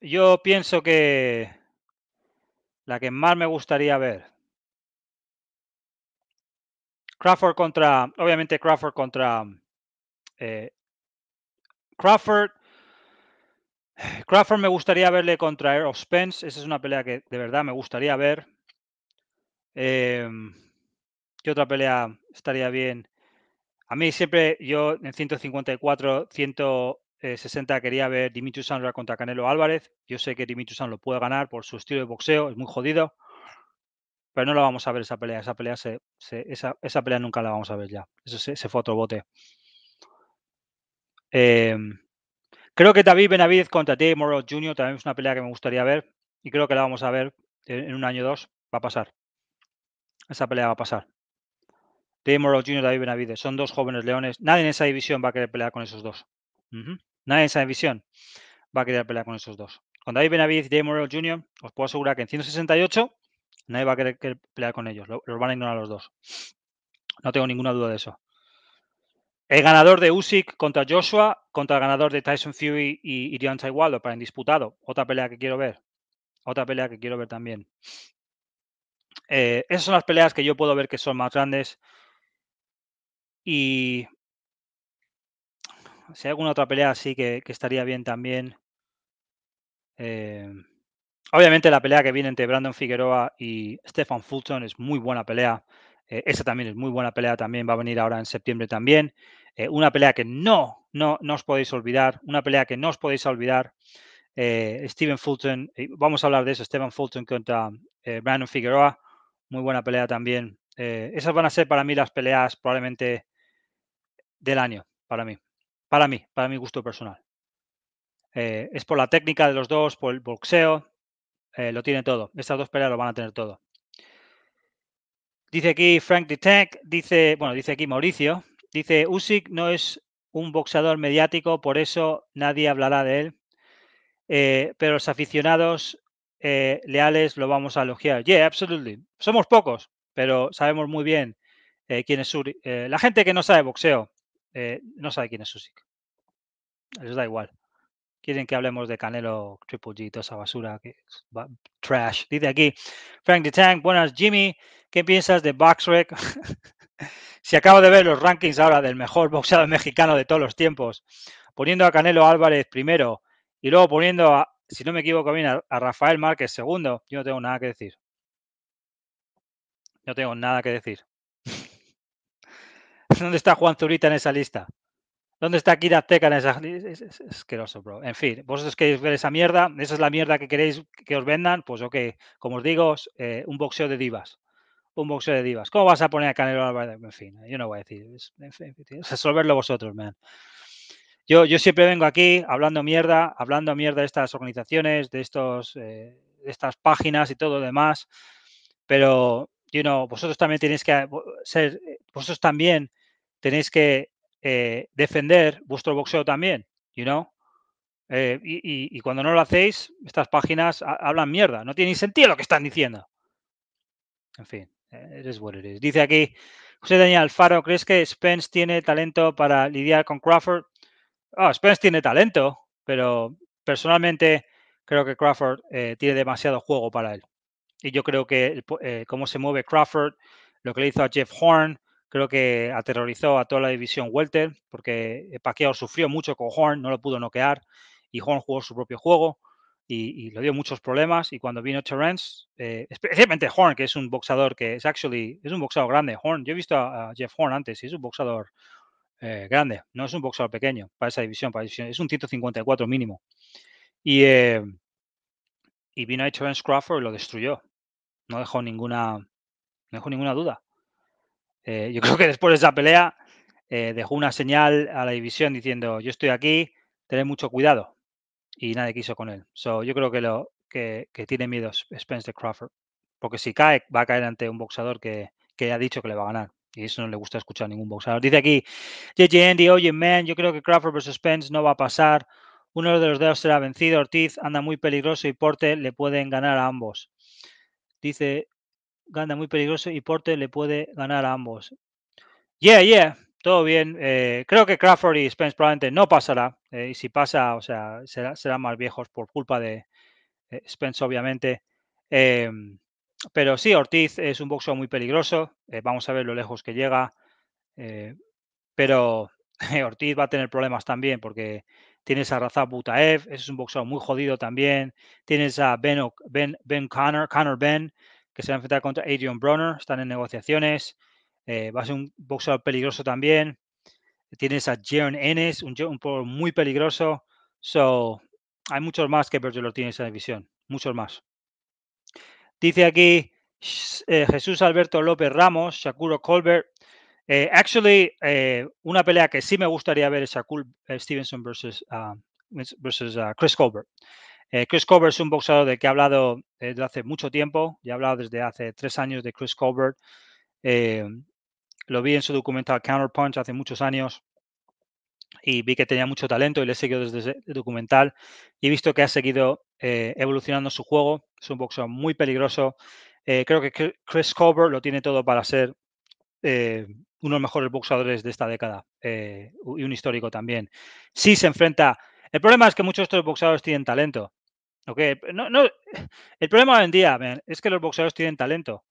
yo pienso que la que más me gustaría ver, Crawford contra, obviamente Crawford contra eh, Crawford. Crawford me gustaría verle contra Air Spence. Esa es una pelea que de verdad me gustaría ver. Em, ¿Qué otra pelea estaría bien? A mí siempre, yo en 154, 160 quería ver Dimitrius Sandra contra Canelo Álvarez. Yo sé que Dimitrius Sandra lo puede ganar por su estilo de boxeo, es muy jodido. Pero no la vamos a ver esa pelea. Esa pelea, se, esa, esa pelea nunca la vamos a ver ya. Eso se, fue otro bote. Em, creo que David Benavidez contra Dave Morrow Jr. también es una pelea que me gustaría ver. Y creo que la vamos a ver en, un año o dos. Va a pasar. Esa pelea va a pasar. David Morrow Jr. David Benavidez. Son dos jóvenes leones. Nadie en esa división va a querer pelear con esos dos. Nadie en esa división va a querer pelear con esos dos. Con David Benavidez y Dave Jr. os puedo asegurar que en 168 Nadie va a querer pelear con ellos. Los van a ignorar los dos. No tengo ninguna duda de eso. El ganador de Usyk contra Joshua contra el ganador de Tyson Fury y, irion Deontay para indisputado. Otra pelea que quiero ver. Otra pelea que quiero ver también. Eh, esas son las peleas que yo puedo ver que son más grandes. Y si hay alguna otra pelea así que, estaría bien también. Eh... Obviamente la pelea que viene entre Brandon Figueroa y Stefan Fulton es muy buena pelea. Eh, esa también es muy buena pelea, también va a venir ahora en septiembre también. Eh, una pelea que no, no, no os podéis olvidar, una pelea que no os podéis olvidar. Eh, Steven Fulton, eh, vamos a hablar de eso, Stephen Fulton contra Brandon Figueroa, muy buena pelea también. esas van a ser para mí las peleas probablemente del año, para mí, para mí, para mi gusto personal. es por la técnica de los dos, por el boxeo, eh, lo tiene todo. Estas dos peleas lo van a tener todo. Dice aquí Frank Detect, dice, bueno, dice aquí Mauricio, dice Usyk no es un boxeador mediático, por eso nadie hablará de él. Eh, pero los aficionados eh, leales lo vamos a elogiar. Yeah, absolutely. Somos pocos, pero sabemos muy bien quién es Usyk. la gente que no sabe boxeo no sabe quién es Usyk. Les da igual quieren que hablemos de Canelo, Triple G, toda esa basura que trash. Dice aquí, Frank the Tank, buenas Jimmy, ¿qué piensas de Boxrec? [laughs] si acabo de ver los rankings ahora del mejor boxeador [laughs] mexicano de todos los tiempos, poniendo a Canelo Álvarez primero y luego poniendo, a, si no me equivoco bien, a, a Rafael Márquez segundo, yo no tengo nada que decir. No tengo nada que decir. [laughs] ¿Dónde está Juan Zurita en esa lista? ¿Dónde está aquí la en esa es, es, asqueroso, bro. En fin, vosotros queréis ver esa mierda, esa es la mierda que queréis que os vendan, pues ok, como os digo, eh, un boxeo de divas. Un boxeo de divas. ¿Cómo vas a poner a Canelo Álvarez? En fin, yo no voy a decir. resolverlo vosotros, man. Yo, yo siempre vengo aquí hablando mierda, hablando mierda de estas organizaciones, de, estos, eh, de estas páginas y todo lo demás. Pero, you know, vosotros también tenéis que eh, ser, vosotros también tenéis que eh, defender vuestro boxeo también, you know. Eh, y, y, cuando no lo hacéis, estas páginas hablan mierda. No tiene sentido lo que están diciendo. En fin, eres eh, what it is. Dice aquí José Daniel faro ¿crees que Spence tiene talento para lidiar con Crawford? Ah, Spence tiene talento, pero personalmente creo que Crawford tiene demasiado juego para él. Y yo creo que cómo se mueve Crawford, lo que le hizo a Jeff Horn, Creo que aterrorizó a toda la división Welter porque eh, Pacquiao sufrió mucho con Horn, no lo pudo noquear y Horn jugó su propio juego y, le dio muchos problemas. Y cuando vino Terence, eh, especialmente Horn, que es un boxeador que es actually, es un boxeador grande. Horn, yo he visto a, Jeff Horn antes y es un boxeador eh, grande, no es un boxeador pequeño para esa división, para es un 154 mínimo. Y, y vino a Terence Crawford y lo destruyó. No dejó ninguna, no dejó ninguna duda. Eh, yo [laughs] creo que después de esa pelea eh, dejó una señal a la división diciendo yo estoy aquí, tened mucho cuidado. Y nadie quiso con él. yo creo que, lo, que, tiene miedo de Crawford. Porque si cae, va a caer ante un boxeador que, que ha dicho que le va a ganar. Y eso no le gusta escuchar a ningún boxeador. Dice aquí, JJ Andy, oye, man, yo creo que Crawford versus Spence no va a pasar. Uno de los dos será vencido. Ortiz anda muy peligroso y Porte le pueden ganar a ambos. Dice, Ganda muy peligroso y porte le puede ganar a ambos. Yeah, yeah, todo bien. Eh, creo que Crawford y Spence probablemente no pasará. Eh, y si pasa, o sea, será, serán más viejos por culpa de eh, Spence, obviamente. Em, pero sí, Ortiz es un boxeo muy peligroso. vamos a ver lo lejos que llega. pero [laughs] Ortiz va a tener problemas también porque tienes a Razab Butaev, es un boxeador muy jodido también. Tienes a Ben, ben, ben Connor, Connor Ben, que se va a enfrentar contra Adrian Bronner, están en negociaciones, eh, va a ser un boxeador peligroso también. Tienes a Jaron Ennis, un, un muy peligroso. So, hay muchos más que Berger lo tiene en esa división, muchos más. Dice aquí eh, Jesús Alberto López Ramos, Shakuro Colbert. Eh, actually, una pelea que sí me gustaría ver es Shakur Stevenson versus, ah, versus ah, Chris Colbert. Eh, Chris Colbert es un boxeador de que he hablado desde eh, hace mucho tiempo, ya he hablado desde hace tres años de Chris Colbert. Eh, lo vi en su documental Counterpunch hace muchos años y vi que tenía mucho talento y le he seguido desde el documental y he visto que ha seguido evolucionando su juego. Es un boxeador muy peligroso. creo que Chris Colbert lo tiene todo para ser uno de los mejores boxeadores de esta década y un histórico también. Sí se enfrenta el problema es que muchos de estos boxeadores tienen talento. el problema hoy en día es que los boxeadores tienen talento,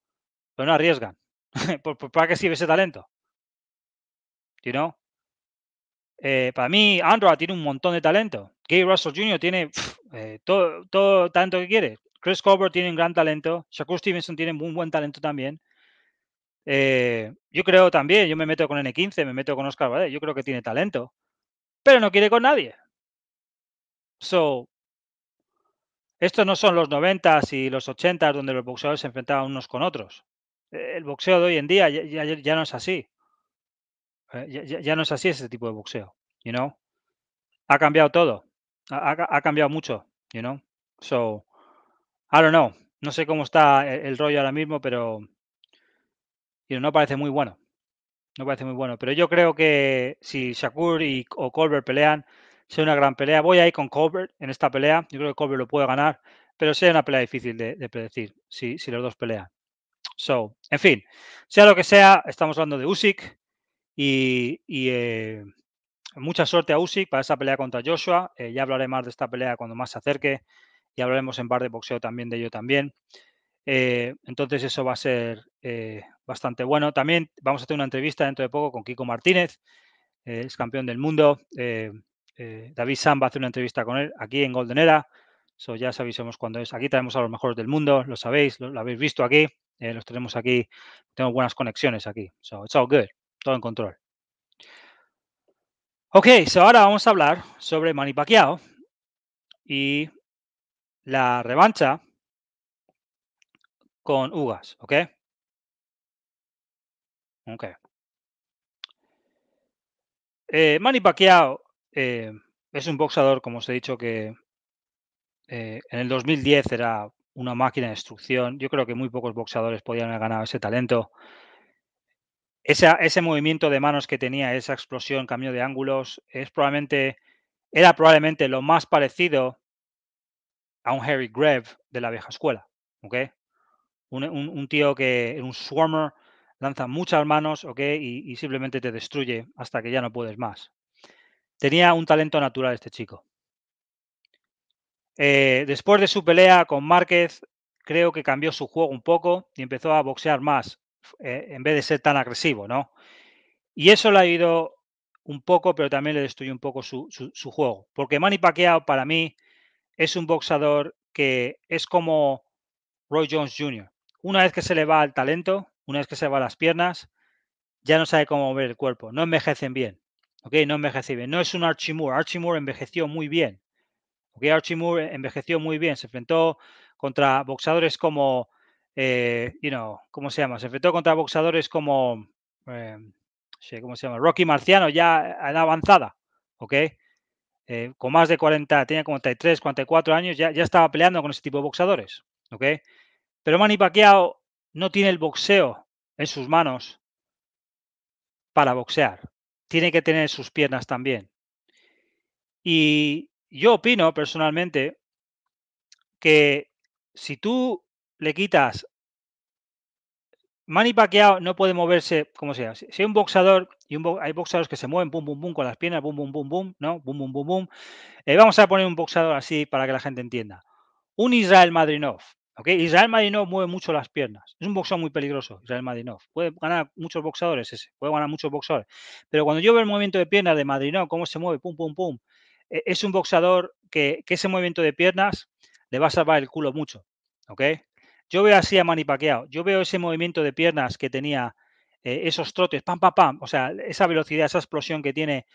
pero no arriesgan. [laughs] ¿Para qué sirve ese talento? You know? Eh, para mí, Andra tiene un montón de talento. Gay Russell Jr. tiene eh, todo, tanto talento que quiere. Chris Colbert tiene un gran talento. Shakur Stevenson tiene un buen talento también. Eh, yo creo también, yo me meto con N15, me meto con Oscar Valdez, yo creo que tiene talento, pero no quiere con nadie. So, estos no son los 90s y los 80s donde los boxeadores se enfrentaban unos con otros. E, el boxeo de hoy en día ya, no es así. Eh, ya, no es así ese tipo de boxeo, you know. Ha cambiado todo. Ha, cambiado mucho, you know. So, I don't know. No sé cómo está e, el, rollo ahora mismo, pero you no parece muy bueno. No parece muy bueno. Pero yo creo que si Shakur y, o Colbert pelean, será una gran pelea. Voy ahí con cover en esta pelea. Yo creo que Colbert lo puede ganar, pero sea una pelea difícil de, predecir si, los dos pelean. So, en fin, sea lo que sea, estamos hablando de Usyk y, eh, mucha suerte a Usyk para esa pelea contra Joshua. Eh, ya hablaré más de esta pelea cuando más se acerque y hablaremos en bar de boxeo también de ello también. Eh, entonces eso va a ser bastante bueno. También vamos a tener una entrevista dentro de poco con Kiko Martínez, es campeón del mundo. Eh, David Sam va a hacer una entrevista con él aquí en Golden Era. So, ya sabéis cuándo es. Aquí tenemos a los mejores del mundo, lo sabéis, lo, habéis visto aquí. Eh, los tenemos aquí. Tengo buenas conexiones aquí. So, it's all good. Todo en control. Ok, so ahora vamos a hablar sobre Manny Pacquiao y la revancha con Ugas, ¿ok? Ok. Eh, Manny eh, es un boxador, como os he dicho, que eh, en el 2010 era una máquina de destrucción. Yo creo que muy pocos boxeadores podían haber ganado ese talento. Ese, movimiento de manos que tenía, esa explosión, cambio de ángulos, es probablemente, era probablemente lo más parecido a un Harry Greve de la vieja escuela. ¿okay? Un, tío que, un swarmer, lanza muchas manos y simplemente te destruye hasta que ya no puedes más. Tenía un talento natural este chico. Eh, después de su pelea con Márquez, creo que cambió su juego un poco y empezó a boxear más, eh, en vez de ser tan agresivo, ¿no? Y eso le ha ido un poco, pero también le destruyó un poco su, su juego. Porque Manny Pacquiao, para mí, es un boxeador que es como Roy Jones Jr. Una vez que se le va el talento, una vez que se le va las piernas, ya no sabe cómo mover el cuerpo, no envejecen bien no envejece bien. No es un Archie Moore. Archie Moore envejeció muy bien. Okay, Archie Moore envejeció muy bien. Se enfrentó contra boxadores como, eh, ¿cómo se llama? Se enfrentó contra boxadores como, em, ¿cómo se llama? Rocky Marciano ya en avanzada. Eh, con más de 40, tenía 43, 44 años, ya, estaba peleando con ese tipo de boxadores. Pero Manny Pacquiao no tiene el boxeo en sus manos para boxear tiene que tener sus piernas también. Y yo opino personalmente que si tú le quitas Manny Pacquiao no puede moverse como sea. Si hay un boxeador y un hay boxeadores que se mueven pum pum pum con las piernas, pum pum pum pum, ¿no? Pum pum pum pum. Eh, vamos a poner un boxeador así para que la gente entienda. Un Israel Madrinov Israel Madinov mueve mucho las piernas. Es un boxeador muy peligroso, Israel Madinov. Puede ganar muchos boxeadores ese, puede ganar muchos boxeadores. Pero cuando yo veo el movimiento de piernas de Madinov, cómo se mueve, pum, pum, pum, e, es un boxeador que, ese movimiento de piernas le va a salvar el culo mucho. ¿Ok? Yo veo así a Manny Yo veo ese movimiento de piernas que tenía, eh, esos trotes, pam, pam, pam. O sea, esa velocidad, esa explosión que tiene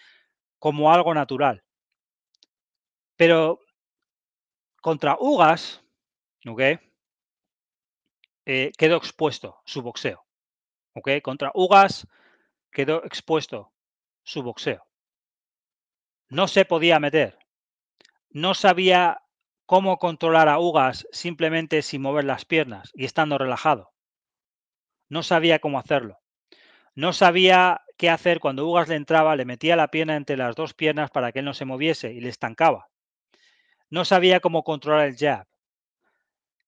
como algo natural. Pero contra Ugas, ¿ok? Eh, quedó expuesto su boxeo. ¿Ok? Contra Ugas quedó expuesto su boxeo. No se podía meter. No sabía cómo controlar a Ugas simplemente sin mover las piernas y estando relajado. No sabía cómo hacerlo. No sabía qué hacer cuando Ugas le entraba, le metía la pierna entre las dos piernas para que él no se moviese y le estancaba. No sabía cómo controlar el jab.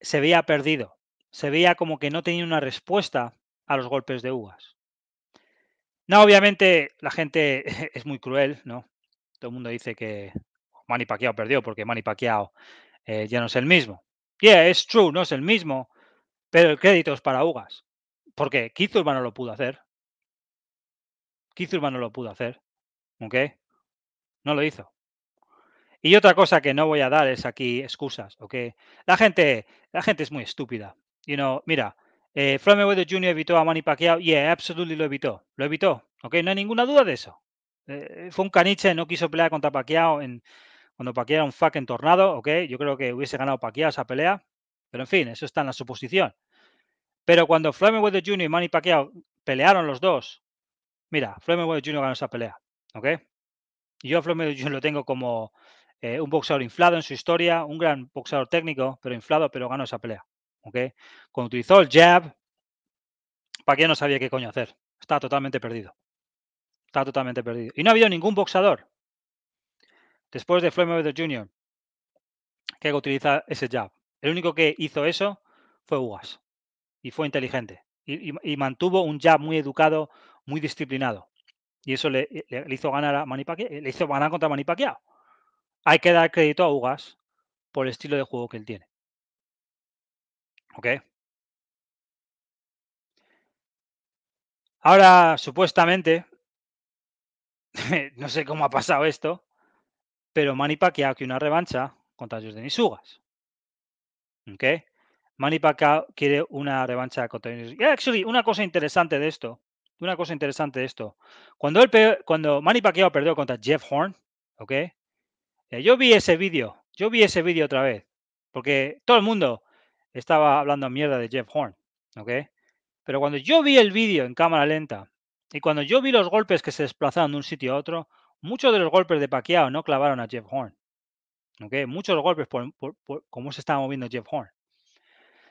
Se veía perdido se veía como que no tenía una respuesta a los golpes de Ugas. No, obviamente la gente [laughs] es muy cruel, ¿no? Todo el mundo dice que Manny Pacquiao perdió porque Manny Pacquiao eh, ya no es el mismo. Yeah, es true, no es el mismo, pero el crédito es para Ugas. Porque Keith no lo pudo hacer. Keith no lo pudo hacer. ¿Ok? No lo hizo. Y otra cosa que no voy a dar es aquí excusas, ¿ok? La gente, la gente es muy estúpida you know, mira, eh, Floyd Mayweather Jr. evitó a Manny Pacquiao. Yeah, absolutely lo evitó. Lo evitó. Ok, no hay ninguna duda de eso. Eh, eh, fue un caniche, no quiso pelear contra Pacquiao en, cuando Pacquiao era un fucking tornado. Ok, yo creo que hubiese ganado Pacquiao esa pelea. Pero en fin, eso está en la suposición. Pero cuando Floyd Mayweather Jr. y Manny Pacquiao pelearon los dos, mira, Floyd Mayweather Jr. ganó esa pelea. Ok, yo a Floyd Jr. lo tengo como eh, un boxeador inflado en su historia, un gran boxeador técnico, pero inflado, pero ganó esa pelea. ¿okay? Cuando utilizó el jab, Paquiao no sabía qué coño hacer. está totalmente perdido. está totalmente perdido. Y no ha habido ningún boxador después de Floyd Mayweather Jr. que utiliza ese jab. El único que hizo eso fue Ugas. Y fue inteligente. Y, mantuvo un jab muy educado, muy disciplinado. Y eso le, eh, hizo ganar a Manny Pacquiao, eh, le hizo ganar contra Manny Pacquiao. Hay que dar crédito a Ugas por el estilo de juego que él tiene. Ok. Ahora, supuestamente, [laughs] no sé cómo ha pasado esto, pero Manny Pacquiao quiere una revancha contra Jordan Nisugas. ¿Ok? Manny quiere una revancha contra Jordan Actually, una cosa interesante de esto, una cosa interesante de esto. Cuando, él, cuando Manny perdió contra Jeff Horn, ¿ok? Eh, yo vi ese vídeo, yo vi ese vídeo otra vez, porque todo el mundo, estaba hablando mierda de Jeff Horn, ¿ok? Pero cuando yo vi el vídeo en cámara lenta y cuando yo vi los golpes que se desplazaban de un sitio a otro, muchos de los golpes de Pacquiao no clavaron a Jeff Horn, ¿ok? Muchos golpes por, cómo se estaba moviendo Jeff Horn.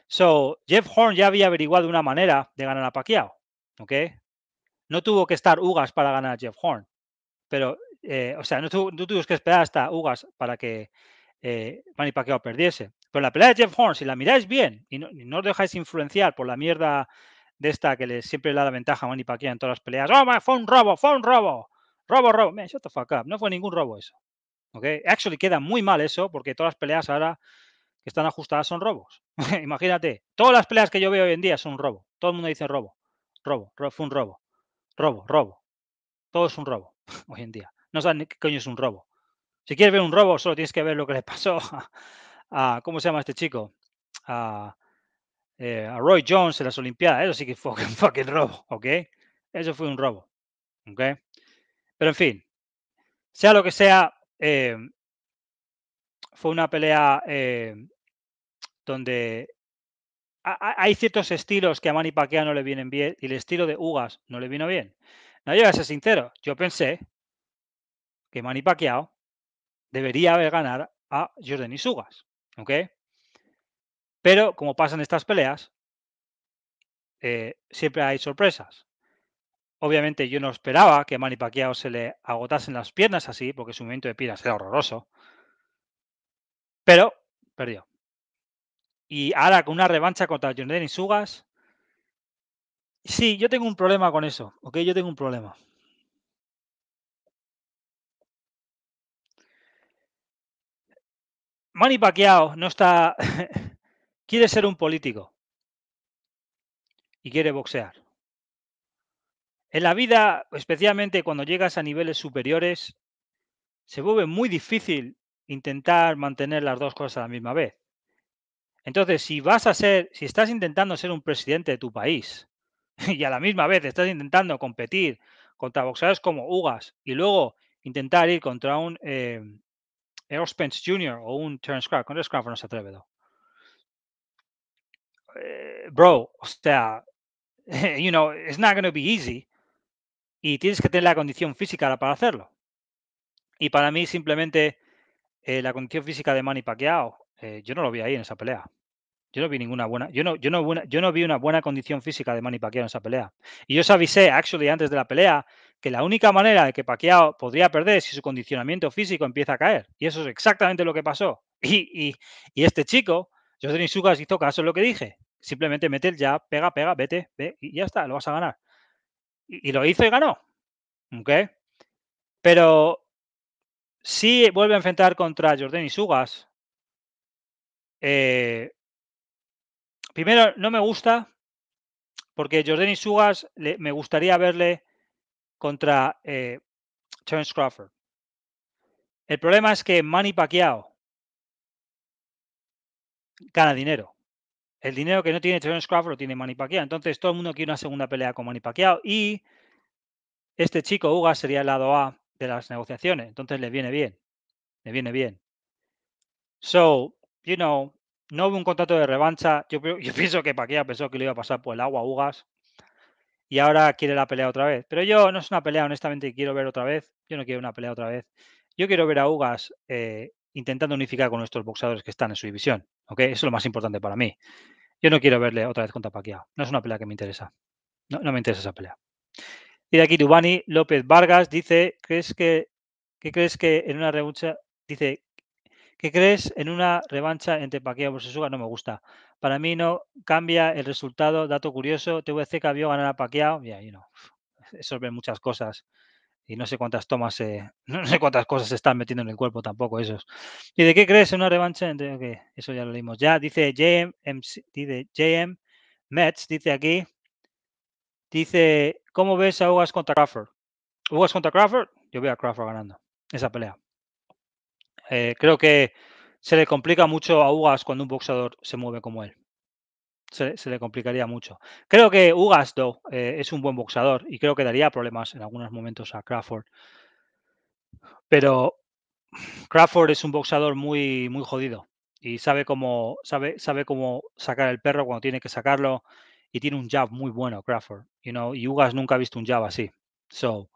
So, Jeff Horn ya había averiguado una manera de ganar a Pacquiao, ¿ok? No tuvo que estar Ugas para ganar a Jeff Horn, pero, eh, o sea, no, tuviste que esperar hasta Ugas para que eh, Manny perdiese. Pero la pelea de Jeff Horn, si la miráis bien y no, os dejáis influenciar por la mierda de esta que le, siempre le da la ventaja a Manny en todas las peleas, ¡Oh, fue un robo, fue un robo, robo, robo, man, shut the fuck up, no fue ningún robo eso. ¿Ok? Actually queda muy mal eso porque todas las peleas ahora que están ajustadas son robos. [laughs] Imagínate, todas las peleas que yo veo hoy en día son un robo. Todo el mundo dice robo, robo, fue un robo, robo, robo. Todo es un robo [laughs] hoy en día. No saben qué coño es un robo. Si quieres ver un robo, solo tienes que ver lo que le pasó [laughs] ¿cómo se llama este chico? Eh, a, Roy Jones en las Olimpiadas. Eso sí que fue un [laughs] robo, ¿ok? Eso fue un robo, Pero en fin, sea lo que sea, eh, fue una pelea eh, donde hay ciertos estilos que a Manny Pacquiao no le vienen bien y el estilo de Ugas no le vino bien. No, llega a ser sincero, yo pensé que Manny Pacquiao debería haber ganado a Jordan Ugas. ¿Ok? Pero como pasan estas peleas, eh, siempre hay sorpresas. Obviamente yo no esperaba que Manny Pacquiao se le agotasen las piernas así, porque su momento de piernas era horroroso. Pero perdió. Y ahora con una revancha contra john Denny Sugas. Sí, yo tengo un problema con eso, ¿ok? Yo tengo un problema. Manny no está. [laughs] quiere ser un político. Y quiere boxear. En la vida, especialmente cuando llegas a niveles superiores, se vuelve muy difícil intentar mantener las dos cosas a la misma vez. Entonces, si vas a ser, si estás intentando ser un presidente de tu país [laughs] y a la misma vez estás intentando competir contra boxeadores como Ugas y luego intentar ir contra un eh, Errol Spence Jr. o un Terence Crawford. Con Terence no se atreve, eh, bro, o sea, [laughs] you know, it's not going to be easy. Y tienes que tener la condición física para hacerlo. Y para mí, simplemente, eh, la condición física de Manny Pacquiao, eh, yo no lo vi ahí en esa pelea. Yo no vi ninguna buena, yo no, yo no, buena, yo no vi una buena condición física de Manny Pacquiao en esa pelea. Y yo os avisé, actually, antes de la pelea, que la única manera de que Paquiao podría perder es si su condicionamiento físico empieza a caer. Y eso es exactamente lo que pasó. [laughs] Y, este chico, José Sugas, hizo caso en lo que dije. Simplemente mete el ya, pega, pega, vete, ve, y ya está, lo vas a ganar. Y, lo hizo y ganó. ¿Ok? Pero si vuelve a enfrentar contra Jordan Sugas, eh, primero, no me gusta, porque Jordan Sugas me gustaría verle contra eh, Crawford. El problema es que Manny Pacquiao gana dinero. El dinero que no tiene Terence Crawford lo tiene Manny Pacquiao. Entonces todo el mundo quiere una segunda pelea con Manny Pacquiao y este chico Ugas sería el lado A de las negociaciones. Entonces le viene bien. Le viene bien. So, you know, no hubo un contrato de revancha. Yo, [laughs] pienso que Pacquiao pensó que le iba a pasar por el agua a Ugas y ahora quiere la pelea otra vez. Pero yo no es una pelea, honestamente, quiero ver otra vez. Yo no quiero una pelea otra vez. Yo quiero ver a Ugas eh, intentando unificar con nuestros boxeadores que están en su división. Okay, Eso es lo más importante para mí. Yo no quiero verle otra vez contra Pacquiao. No es una pelea que me interesa. No, me interesa esa pelea. Y de aquí Dubani López Vargas dice, ¿crees que, ¿qué crees que en una revancha, dice, ¿qué crees en una revancha entre Pacquiao versus Ugas? No me gusta. Para mí no cambia el resultado. Dato curioso, TVC que vio ganar a Paquiao. Y ahí no. [laughs] Eso ve muchas cosas. Y no sé cuántas tomas, [laughs] no sé cuántas cosas se están metiendo en el cuerpo tampoco esos. ¿Y de qué crees una revancha? eso ya lo leímos ya. Dice JM, dice JM Mets, dice aquí. Dice, ¿cómo ves a Ugas contra Crawford? ¿Ugas contra Crawford? Yo veo a Crawford ganando esa pelea. Eh, creo que se le complica mucho a Ugas cuando un boxeador se mueve como él. Se, le complicaría mucho. Creo que Ugas, though, eh, es un buen boxeador y creo que daría problemas en algunos momentos a Crawford. Pero Crawford es un boxeador muy, muy jodido y sabe cómo, sabe, sabe cómo sacar el perro cuando tiene que sacarlo y tiene un jab muy bueno, Crawford. You know, y Ugas nunca ha visto un jab así. So,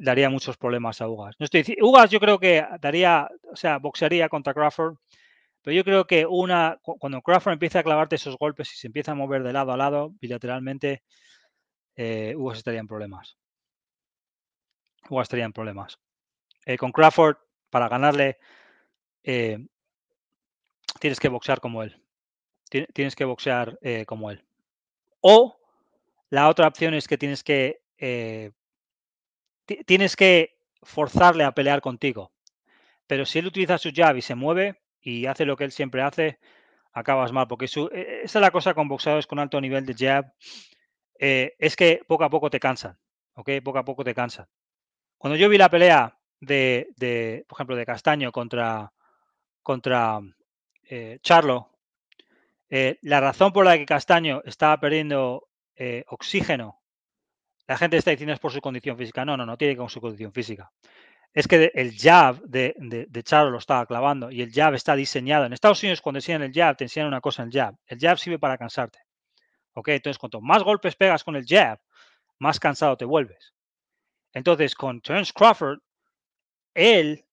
daría muchos problemas a Ugas. No estoy Ugas yo creo que daría, o sea, boxearía contra Crawford, pero yo creo que una cuando Crawford empieza a clavarte esos golpes y se empieza a mover de lado a lado bilateralmente, eh, Ugas estaría en problemas. Ugas estaría en problemas. Eh, con Crawford, para ganarle, eh, tienes que boxear como él. Tienes que boxear eh, como él. O la otra opción es que tienes que tienes que forzarle a pelear contigo. Pero si él utiliza su jab y se mueve y hace lo que él siempre hace, acabas mal. Porque e, esa es la cosa con boxeadores con alto nivel de jab. Eh, es que poco a poco te cansan. ¿Ok? Poco a poco te cansan. Cuando yo vi la pelea de, por ejemplo, de Castaño contra, contra eh, Charlo, eh, la razón por la que Castaño estaba perdiendo oxígeno la gente está diciendo es por su condición física. No, no, no tiene que ver con su condición física. Es que el jab de, de, lo estaba clavando y el jab está diseñado. En Estados Unidos, cuando enseñan el jab, te enseñan una cosa en el jab. El jab sirve para cansarte. ¿Ok? Entonces, cuanto más golpes pegas con el jab, más cansado te vuelves. Entonces, con Terence Crawford, él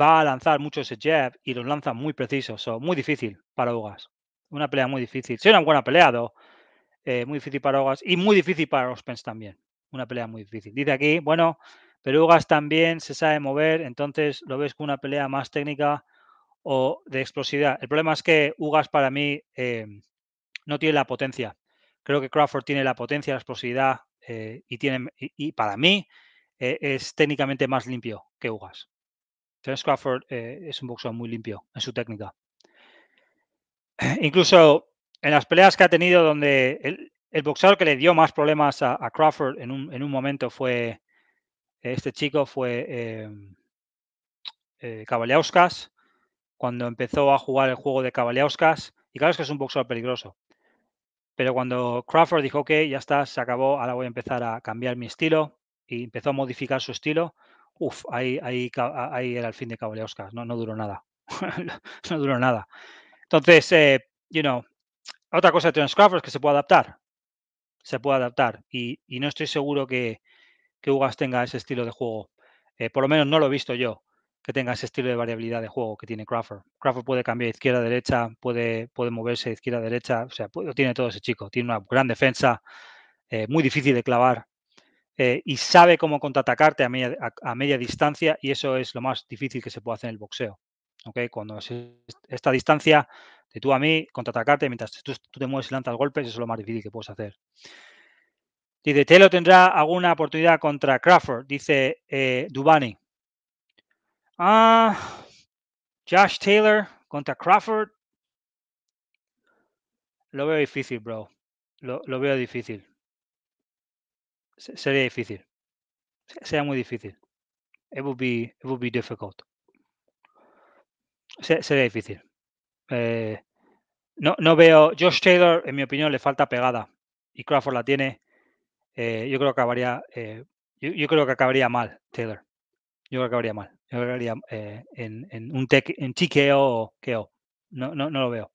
va a lanzar mucho ese jab y los lanza muy precisos. o muy difícil para Ugas. Una pelea muy difícil. si una buena pelea, eh, muy difícil para Ogas y muy difícil para Ospens también. Una pelea muy difícil. Dice aquí, bueno, pero también se sabe mover, entonces lo ves como una pelea más técnica o de explosividad. El problema es que Ugas para mí em, no tiene la potencia. Creo que Crawford tiene la potencia, la explosividad eh, y, tiene, y, para mí eh, es técnicamente más limpio que Ugas. Entonces Crawford es un boxeador muy limpio en su técnica. [clears throat] Incluso en las peleas que ha tenido donde el, el boxeador que le dio más problemas a, Crawford en un, momento fue este chico, fue em, eh, cuando empezó a jugar el juego de Cavaliauskas. Y claro es que es un boxeador peligroso. Pero cuando Crawford dijo, que ya está, se acabó, ahora voy a empezar a cambiar mi estilo y empezó a modificar su estilo, uff, ahí, ahí, era el fin de Cavaliauskas, no, no duró nada. [laughs] no duró nada. Entonces, eh, you know, otra cosa de Terence es pues, que se puede adaptar. Se puede adaptar. Y, no estoy seguro que, que Ugas tenga ese estilo de juego. Eh, por lo menos no lo he visto yo, que tenga ese estilo de variabilidad de juego que tiene Crawford. Crawford puede cambiar izquierda-derecha, puede, puede moverse izquierda-derecha. O sea, tiene todo ese chico. Tiene una gran defensa, eh, muy difícil de clavar. Eh, y sabe cómo contraatacarte a media, a, media distancia y eso es lo más difícil que se puede hacer en el boxeo. ¿ok? Cuando es esta distancia de tú a mí, contraatacarte, mientras tú, te mueves y lanzas golpes, eso es lo más difícil que puedes hacer. Dice, Taylor tendrá alguna oportunidad contra Crawford, dice eh, Dubani. Ah, Josh Taylor contra Crawford. Lo veo difícil, bro. Lo, veo difícil. sería difícil. Sería muy difícil. It be, difficult. sería difícil. Eh, no, no veo. Josh Taylor, en mi opinión, le falta pegada. Y Crawford la tiene. Eh, yo creo que acabaría. Eh, yo, creo que acabaría mal, Taylor. Yo creo que acabaría mal. Yo en, en, un tech, en TKO o No, no, lo veo.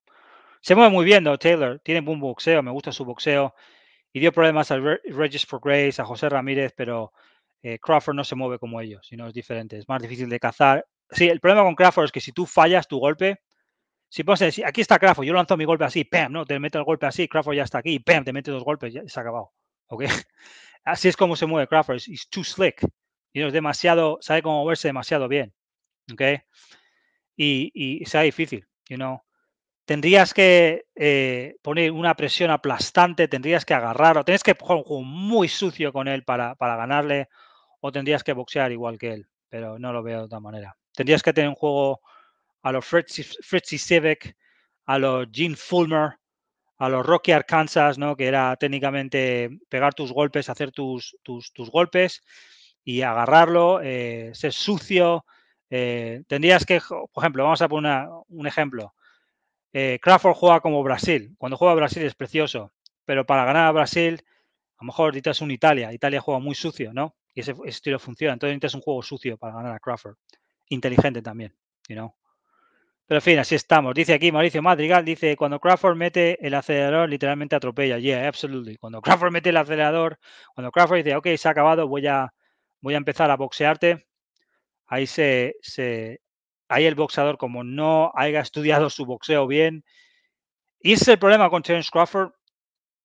Se mueve muy bien, ¿no? Taylor. Tiene buen boxeo. Me gusta su boxeo. Y dio problemas a Regis for Grace, a José Ramírez, pero Crawford no se mueve como ellos, sino es diferente. Es más difícil de cazar. Sí, el problema con Crawford es que si tú fallas tu golpe, si puedes decir, aquí está Crawford, yo lanzo mi golpe así, ¡pam! ¿no? Te meto el golpe así, Crawford ya está aquí, ¡pam! Te mete dos golpes, ya se ha acabado. ¿Ok? [laughs] Así es como se mueve Crawford, es too slick. Y es demasiado, sabe cómo moverse demasiado bien. ¿Ok? Y, sea difícil, you know. Tendrías que eh, poner una presión aplastante, tendrías que agarrarlo, o que jugar un juego muy sucio con él para, para ganarle, o tendrías que boxear igual que él, pero no lo veo de otra manera. Tendrías que tener un juego a los Fritzy, Civic, a los Gene Fulmer, a los Rocky Arkansas, ¿no? que era técnicamente pegar tus golpes, hacer tus, tus, golpes y agarrarlo, eh, ser sucio. Eh, tendrías que, por ejemplo, vamos a poner un ejemplo. Eh, Crawford juega como Brasil. Cuando juega Brasil es precioso, pero para ganar a Brasil, a lo mejor es un Italia. Italia juega muy sucio, ¿no? Y ese, estilo funciona. Entonces es un juego sucio para ganar a Crawford. Inteligente también, you pero en fin, así estamos. Dice aquí Mauricio Madrigal, dice, cuando Crawford mete el acelerador, literalmente atropella. Yeah, absolutely. Cuando Crawford mete el acelerador, cuando Crawford dice, ok, se ha acabado, voy a, voy a empezar a boxearte, ahí se, se, ahí el boxeador, como no haya estudiado su boxeo bien, y ese es el problema con Terence Crawford,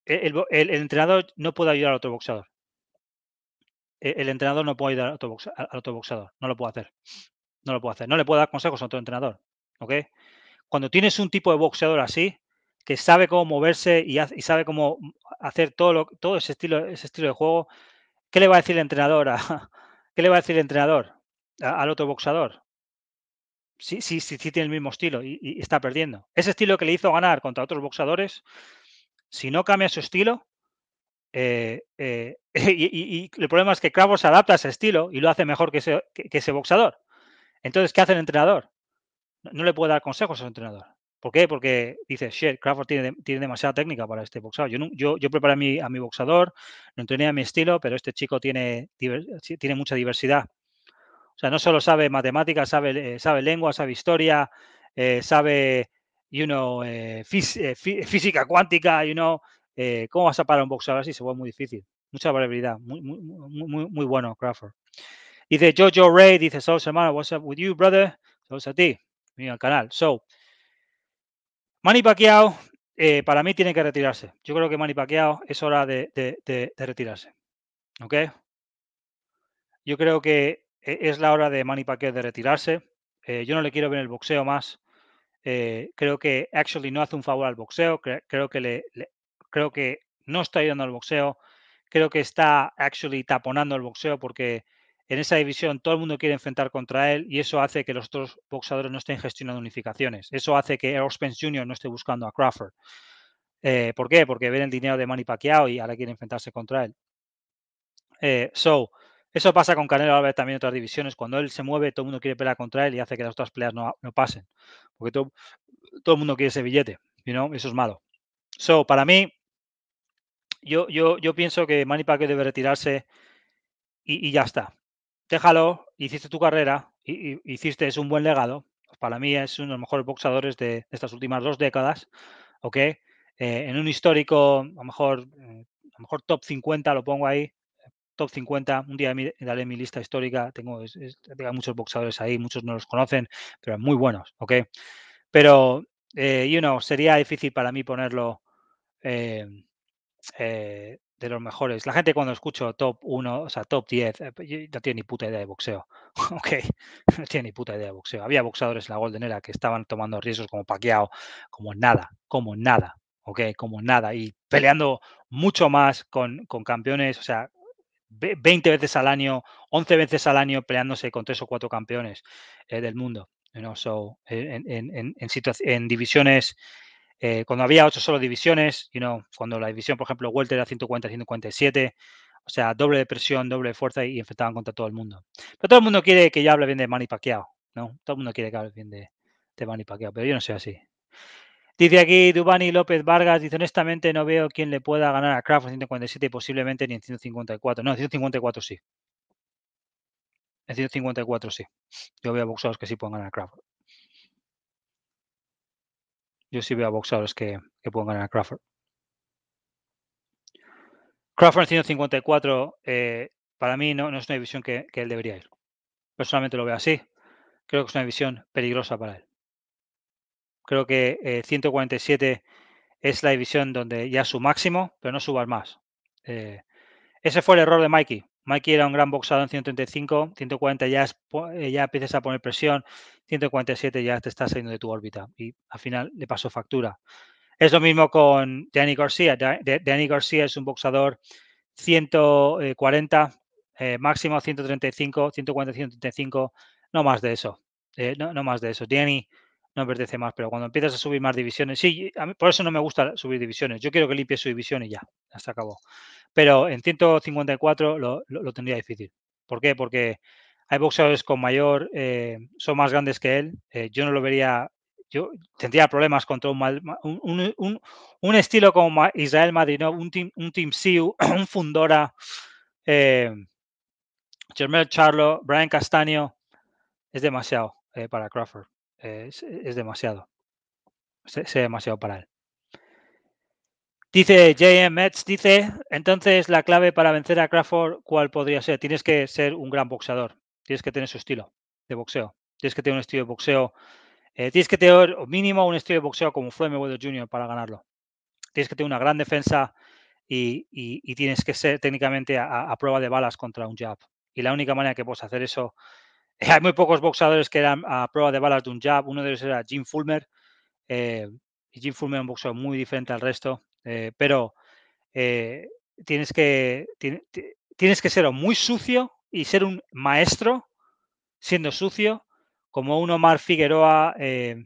e, el, entrenador no puede ayudar al otro boxeador. E, el, entrenador no puede ayudar al otro, boxeador, no lo puede hacer. No lo puede hacer. No le puede dar consejos a otro entrenador. Cuando tienes un tipo de boxeador así, que sabe cómo moverse y, sabe cómo hacer todo, todo ese, estilo, ese estilo de juego, ¿qué le va a decir el entrenador? [laughs] ¿Qué le va a decir el entrenador al otro boxeador? Sí, sí, sí, tiene el mismo estilo y, está perdiendo. Ese estilo que le hizo ganar contra otros boxeadores, si no cambia su estilo, eh, eh, [laughs] y, el problema es que Cravo se adapta a ese estilo y lo hace mejor que ese, que ese boxeador. Entonces, ¿qué hace el entrenador? no le puedo dar consejos a su entrenador. ¿Por qué? Porque dice, shit, Crawford tiene, demasiada técnica para este boxeador. Yo, yo, yo preparé a mi, a mi boxador, lo entrené a mi estilo, pero este chico tiene, tiene mucha diversidad. O sea, no solo sabe matemáticas, sabe, eh, sabe lengua, sabe historia, eh, sabe, you know, eh, física cuántica, you know. ¿Cómo vas a parar un boxeador así? Se vuelve muy difícil. Mucha variabilidad. Muy, muy, muy, muy bueno, Crawford. Dice Jojo Ray, dice, Saludos hermano, what's up with you, brother? Saludos a ti al canal. So, Manny Pacquiao, eh, para mí tiene que retirarse. Yo creo que Manny Pacquiao es hora de, retirarse. ¿Ok? Yo creo que e, es la hora de Manny Pacquiao de retirarse. Eh, yo no le quiero ver el boxeo más. Eh, creo que actually no hace un favor al boxeo. creo, que creo que no está ayudando al boxeo. Creo que está actually taponando el boxeo porque en esa división todo el mundo quiere enfrentar contra él y eso hace que los otros boxadores no estén gestionando unificaciones. Eso hace que Errol Spence Jr. no esté buscando a Crawford. Eh, ¿Por qué? Porque ven el dinero de Manny Pacquiao y ahora quiere enfrentarse contra él. Eh, so, eso pasa con Canelo ver también otras divisiones. Cuando él se mueve, todo el mundo quiere pelear contra él y hace que las otras peleas no, pasen. Porque todo, todo el mundo quiere ese billete. Eso es malo. So, para mí, yo, yo, yo pienso que Manny Pacquiao debe retirarse y ya está déjalo, hiciste tu carrera, y, hiciste es un buen legado. Para mí es uno de los mejores boxadores de estas últimas dos décadas, ¿ok? Eh, en un histórico, a lo mejor, eh, a mejor top 50, lo pongo ahí, top 50, un día daré mi lista histórica, tengo, muchos boxadores ahí, muchos no los conocen, pero muy buenos, ¿ok? Pero, eh, you know, sería difícil para mí ponerlo de los mejores. La gente cuando escucho top 1, o sea, top 10, eh, pues, no tiene ni puta idea de boxeo. [laughs] ok, no tiene ni puta idea de boxeo. Había boxeadores en la Golden Era que estaban tomando riesgos como paqueado, como nada, como nada, ok, como nada. Y peleando mucho más con, campeones, o sea, 20 veces al año, 11 veces al año peleándose con tres o cuatro campeones eh, del mundo. en, en, en, en divisiones eh, cuando había ocho solo divisiones, you know, cuando la división, por ejemplo, Walter era 140-157, o sea, doble de presión, doble de fuerza y enfrentaban contra todo el mundo. Pero todo el mundo quiere que ya hable bien de Manny Pacquiao, ¿no? Todo el mundo quiere que hable bien de, de Manny pero yo no soy así. Dice aquí Dubani López Vargas, dice honestamente no veo quién le pueda ganar a Craft en y posiblemente ni en 154. No, en 154 sí. En 154 sí. Yo veo boxeadores que sí pueden ganar a Craft yo sí veo a boxeadores que, que pueden ganar a Crawford. Crawford 154, eh, para mí no, es una división que, que, él debería ir. Personalmente lo veo así. Creo que es una división peligrosa para él. Creo que 147 eh, es la división donde ya su máximo, pero no subas más. Eh, ese fue el error de Mikey. Mikey era un gran boxeador en 135, 140 ya, eh, ya empiezas a poner presión, 147 ya te estás saliendo de tu órbita y al final le pasó factura. Es lo mismo con Danny García. Danny García es un boxador 140, eh, máximo 135, 140, 135, no más de eso. Eh, no, más de eso. Danny no pertenece más, pero cuando empiezas a subir más divisiones, sí, por eso no me gusta subir divisiones. Yo quiero que limpie su división y ya, hasta acabó. Pero en 154 lo, tendría difícil. ¿Por qué? Porque hay boxeadores con mayor, eh, son más grandes que él. Eh, yo no lo vería, yo tendría problemas contra un, un, estilo como Israel Madrinov, un Team, un team Siu, [clears throat] un Fundora, eh, Germán Charlo, Brian Castaño. Es demasiado eh, para Crawford. Es, demasiado. es demasiado para él. Dice JM Metz, dice, entonces la clave para vencer a Crawford, ¿cuál podría ser? Tienes que ser un gran boxeador, tienes que tener su estilo de boxeo, tienes que tener un estilo de boxeo, eh, tienes que tener mínimo un estilo de boxeo como fue Mayweather Jr. para ganarlo. Tienes que tener una gran defensa y, tienes que ser técnicamente a, prueba de balas contra un jab. Y la única manera que puedes hacer eso, [laughs] hay muy pocos boxeadores que eran a prueba de balas de un jab, uno de ellos era Jim Fulmer. Eh, y Jim Fulmer un boxeo muy diferente al resto eh, pero eh, tienes, que, tienes que ser muy sucio y ser un maestro siendo sucio, como un Omar Figueroa. Eh,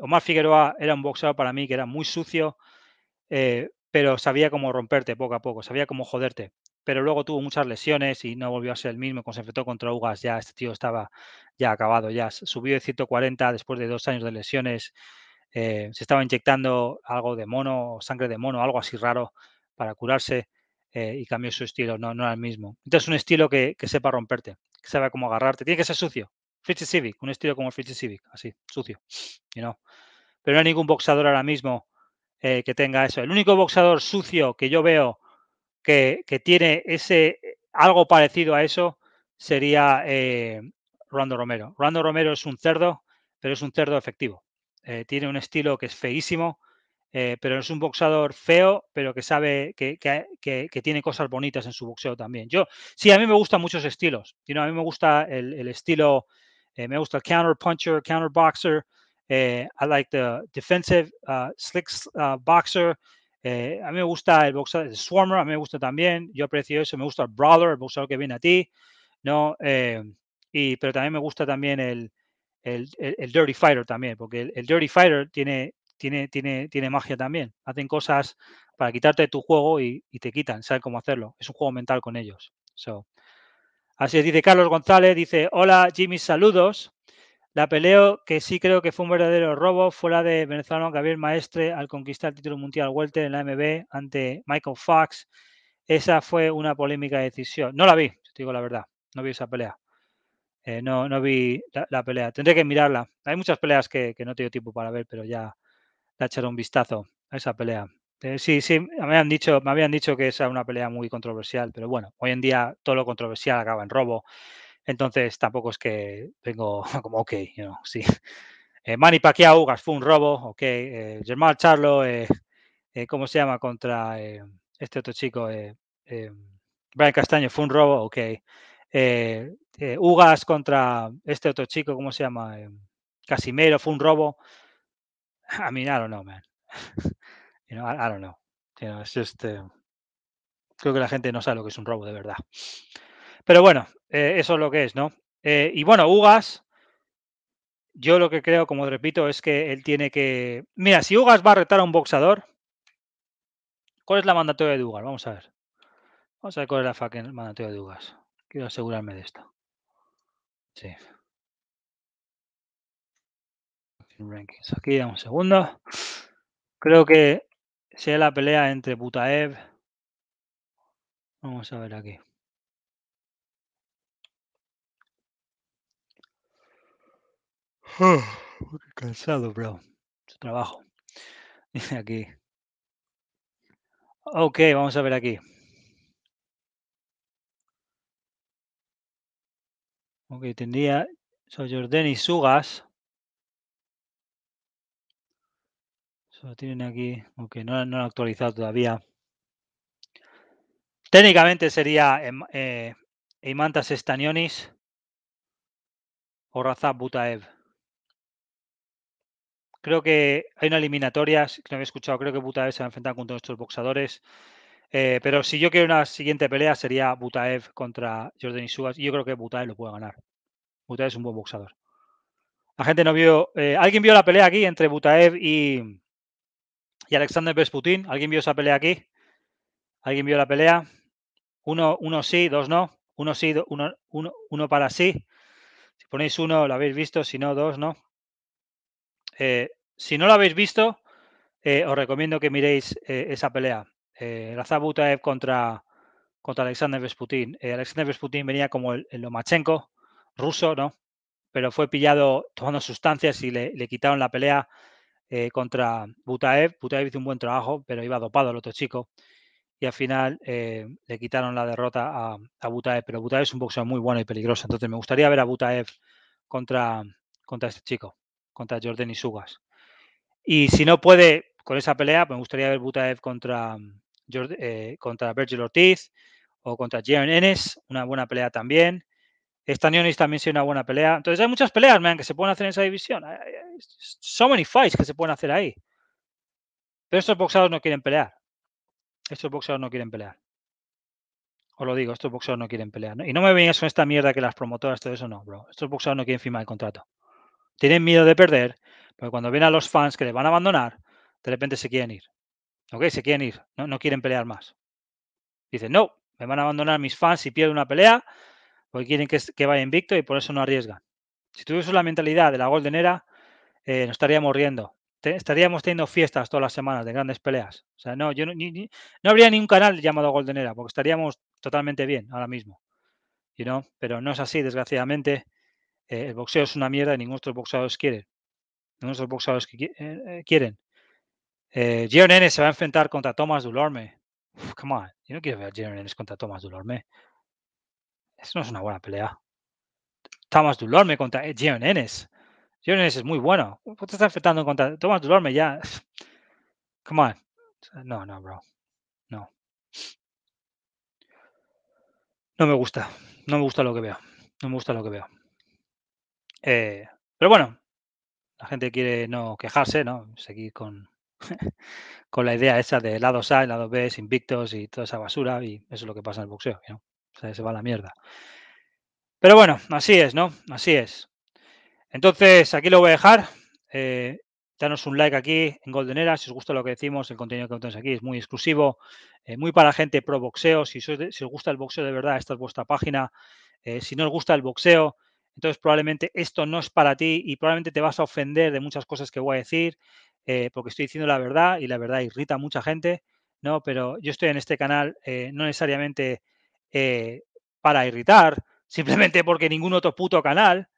Omar Figueroa era un boxeador para mí que era muy sucio, pero sabía cómo romperte poco a poco, sabía cómo joderte pero luego tuvo muchas lesiones y no volvió a ser el mismo. Cuando se enfrentó contra Ugas, ya este tío estaba ya acabado, ya subió de 140 después de dos años de lesiones eh, se estaba inyectando algo de mono, sangre de mono, algo así raro para curarse eh, y cambió su estilo, no, no era el mismo. Entonces, un estilo que, sepa romperte, que sepa cómo agarrarte. Tiene que ser sucio. Fritz Civic, un estilo como Fritz Civic, así, sucio. Pero no hay ningún boxeador ahora mismo eh, que tenga eso. El único boxeador sucio que yo veo que, tiene ese algo parecido a eso sería Rando Romero. Rando Romero es un cerdo, pero es un cerdo efectivo. Eh, tiene un estilo que es feísimo, eh, pero es un boxador feo, pero que sabe que, que, tiene cosas bonitas en su boxeo también. Yo, sí, a mí me gustan muchos estilos. a mí me gusta el, estilo, eh, me gusta el counter puncher, counter boxer. I like the defensive uh, slick uh, boxer. a mí me gusta el boxeador, el swarmer, a mí me gusta también. Yo aprecio eso. Me gusta el brawler, el boxeador que viene a ti, ¿no? y, pero también me gusta también el, el, Dirty Fighter también, porque el, Dirty Fighter tiene, tiene, tiene, tiene magia también. Hacen cosas para quitarte tu juego y, te quitan, saben cómo hacerlo. Es un juego mental con ellos. So. Así es, dice Carlos González, dice, hola Jimmy, saludos. La peleo que sí creo que fue un verdadero robo fue la de venezolano Gabriel Maestre al conquistar el título mundial Welter en la MB ante Michael Fox. Esa fue una polémica decisión. No la vi, te digo la verdad, no vi esa pelea. Eh, no, no vi la, pelea. Tendré que mirarla. Hay muchas peleas que, no tengo tiempo para ver, pero ya la echaré un vistazo a esa pelea. Eh, sí, sí, me han dicho, me habían dicho que esa es una pelea muy controversial, pero bueno, hoy en día todo lo controversial acaba en robo. Entonces tampoco es que vengo [laughs] como ok, you sí. Eh, Manny Pacquiao fue un robo, ok. Germán Charlo, ¿cómo se llama? Contra este otro chico, Brian Castaño, fue un robo, ok. Eh, eh, Ugas contra este otro chico, ¿cómo se llama? Eh, Casimero, fue un robo. A mean, I don't know, man. [laughs] you know, I, don't know. Este, creo que la gente no sabe lo que es un robo de verdad. Pero bueno, eh, eso es lo que es, ¿no? y bueno, Ugas, yo lo que creo, como repito, es que él tiene que. Mira, si Ugas va a retar a un boxador, ¿cuál es la mandatoria de Ugas? Vamos a ver. Vamos a ver cuál es la fucking mandatoria de Ugas. Quiero asegurarme de esto. Sí. Aquí un segundo. Creo que sea la pelea entre Butaev. Vamos a ver aquí. [sighs] Qué cansado, bro. Su trabajo. [laughs] Dice aquí. Ok, vamos a ver aquí. Ok, tendría soy Jordan Sugas. Solo tienen aquí, aunque no, no han actualizado todavía. Técnicamente sería em, eh, Imantas Estanionis o Razab Butaev. Creo que hay una eliminatoria, que no había escuchado, creo que Butaev se va a enfrentar contra nuestros boxadores. Eh, pero si yo quiero una siguiente pelea sería Butaev contra Jordan Isugas. Y yo creo que Butaev lo puede ganar. Butaev es un buen boxeador. La gente no vio. Eh, ¿Alguien vio la pelea aquí entre Butaev y, y Alexander Vesputin? ¿Alguien vio esa pelea aquí? ¿Alguien vio la pelea? Uno, uno sí, dos no. Uno sí, uno, uno, para sí. Si ponéis uno, lo habéis visto. Si no, dos no. Eh, si no lo habéis visto, os recomiendo que miréis esa pelea. Eh, butaev contra, contra Alexander Vesputin. Eh, Alexander Vesputin venía como el, Lomachenko, ruso, ¿no? Pero fue pillado tomando sustancias y le, quitaron la pelea eh, contra Butaev. Butaev hizo un buen trabajo, pero iba dopado el otro chico. Y al final eh, le quitaron la derrota a, a, Butaev. Pero Butaev es un boxeo muy bueno y peligroso. Entonces me gustaría ver a Butaev contra, contra este chico, contra Jordan Sugas. Y si no puede con esa pelea, me gustaría ver Butaev contra, eh, contra Virgil Ortiz o contra Gian Ennis, una buena pelea también. Estanionis también sería una buena pelea. Entonces hay muchas peleas, que se pueden hacer en esa división. So many fights que se pueden hacer ahí. Pero estos boxeadores no quieren pelear. Estos boxeadores no quieren pelear. Os lo digo, estos boxeadores no quieren pelear. Y no me vengas con esta mierda que las promotoras, todo eso no, bro. Estos boxeadores no quieren firmar el contrato. Tienen miedo de perder, porque cuando ven a los fans que le van a abandonar, de repente se quieren ir. ¿Ok? Se quieren ir, no, quieren pelear más. Dicen, no, me van a abandonar mis fans si pierdo una pelea, porque quieren que, que vaya invicto y por eso no arriesgan. Si tuviese la mentalidad de la Golden Era, eh, nos estaríamos riendo. estaríamos teniendo fiestas todas las semanas de grandes peleas. O sea, no, yo no, no habría ni un canal llamado Golden Era, porque estaríamos totalmente bien ahora mismo. Pero no es así, desgraciadamente. Eh, el boxeo es una mierda y ninguno de los boxeadores quiere. Ninguno de boxeadores eh, eh, quieren. Eh, se va a enfrentar contra Thomas Dulorme. come on, yo no quiero ver a Gio contra Thomas Dulorme. Eso no es una buena pelea. Thomas Dulorme contra eh, Gio Nenes. es muy bueno. ¿Cómo te estás enfrentando contra Thomas Dulorme ya? [sighs] Come on. No, no, bro. No. No me gusta. No me gusta lo que veo. No me gusta lo que veo. Eh, pero bueno, la gente quiere no quejarse, ¿no? Seguir con, [laughs] con la idea esa de lado A, Y lado B, invictos y toda esa basura, y eso es lo que pasa en el boxeo, ¿no? se va a la mierda. Pero bueno, así es, ¿no? Así es. Entonces, aquí lo voy a dejar. Eh, danos un like aquí en Golden Era si os gusta lo que decimos, el contenido que tenéis aquí es muy exclusivo, eh, muy para gente pro boxeo. Si, si, os gusta el boxeo de verdad, esta es vuestra página. Eh, si no os gusta el boxeo, entonces probablemente esto no es para ti y probablemente te vas a ofender de muchas cosas que voy a decir. Eh, porque estoy diciendo la verdad y la verdad irrita a mucha gente, ¿no? Pero yo estoy en este canal eh, no necesariamente eh, para irritar, [laughs] simplemente porque ningún otro puto canal,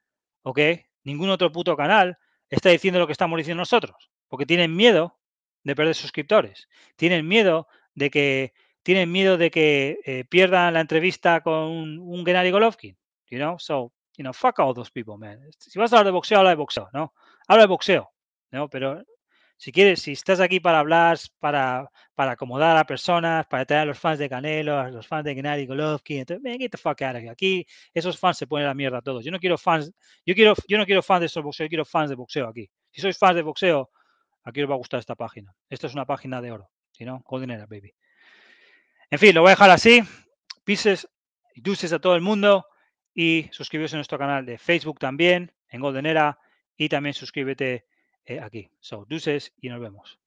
¿ok? Ningún otro puto canal está diciendo lo que estamos diciendo nosotros, porque tienen miedo de perder suscriptores, tienen miedo de que tienen miedo de que pierdan la entrevista con un, un Gennady Golovkin, you know? So, you know, fuck all those people, man. Si vas a hablar de boxeo, habla de boxeo, ¿no? Habla de boxeo, ¿no? Pero si quieres, si estás aquí para hablar, para, para acomodar a personas, para traer a los fans de Canelo, a los fans de Gennady Golovkin, entonces, man, get the fuck out of Aquí esos fans se ponen la mierda a todos. Yo no quiero fans, yo quiero, yo no quiero fans de boxeo, yo quiero fans de boxeo aquí. Si sois fans de boxeo, aquí os va a gustar esta página. Esta es una página de oro, si no, golden era, baby. En fin, lo voy a dejar así. Pises y dulces a todo el mundo y suscríbete a nuestro canal de Facebook también, en Golden Era, y también suscríbete eh, aquí. So, dulces y nos vemos.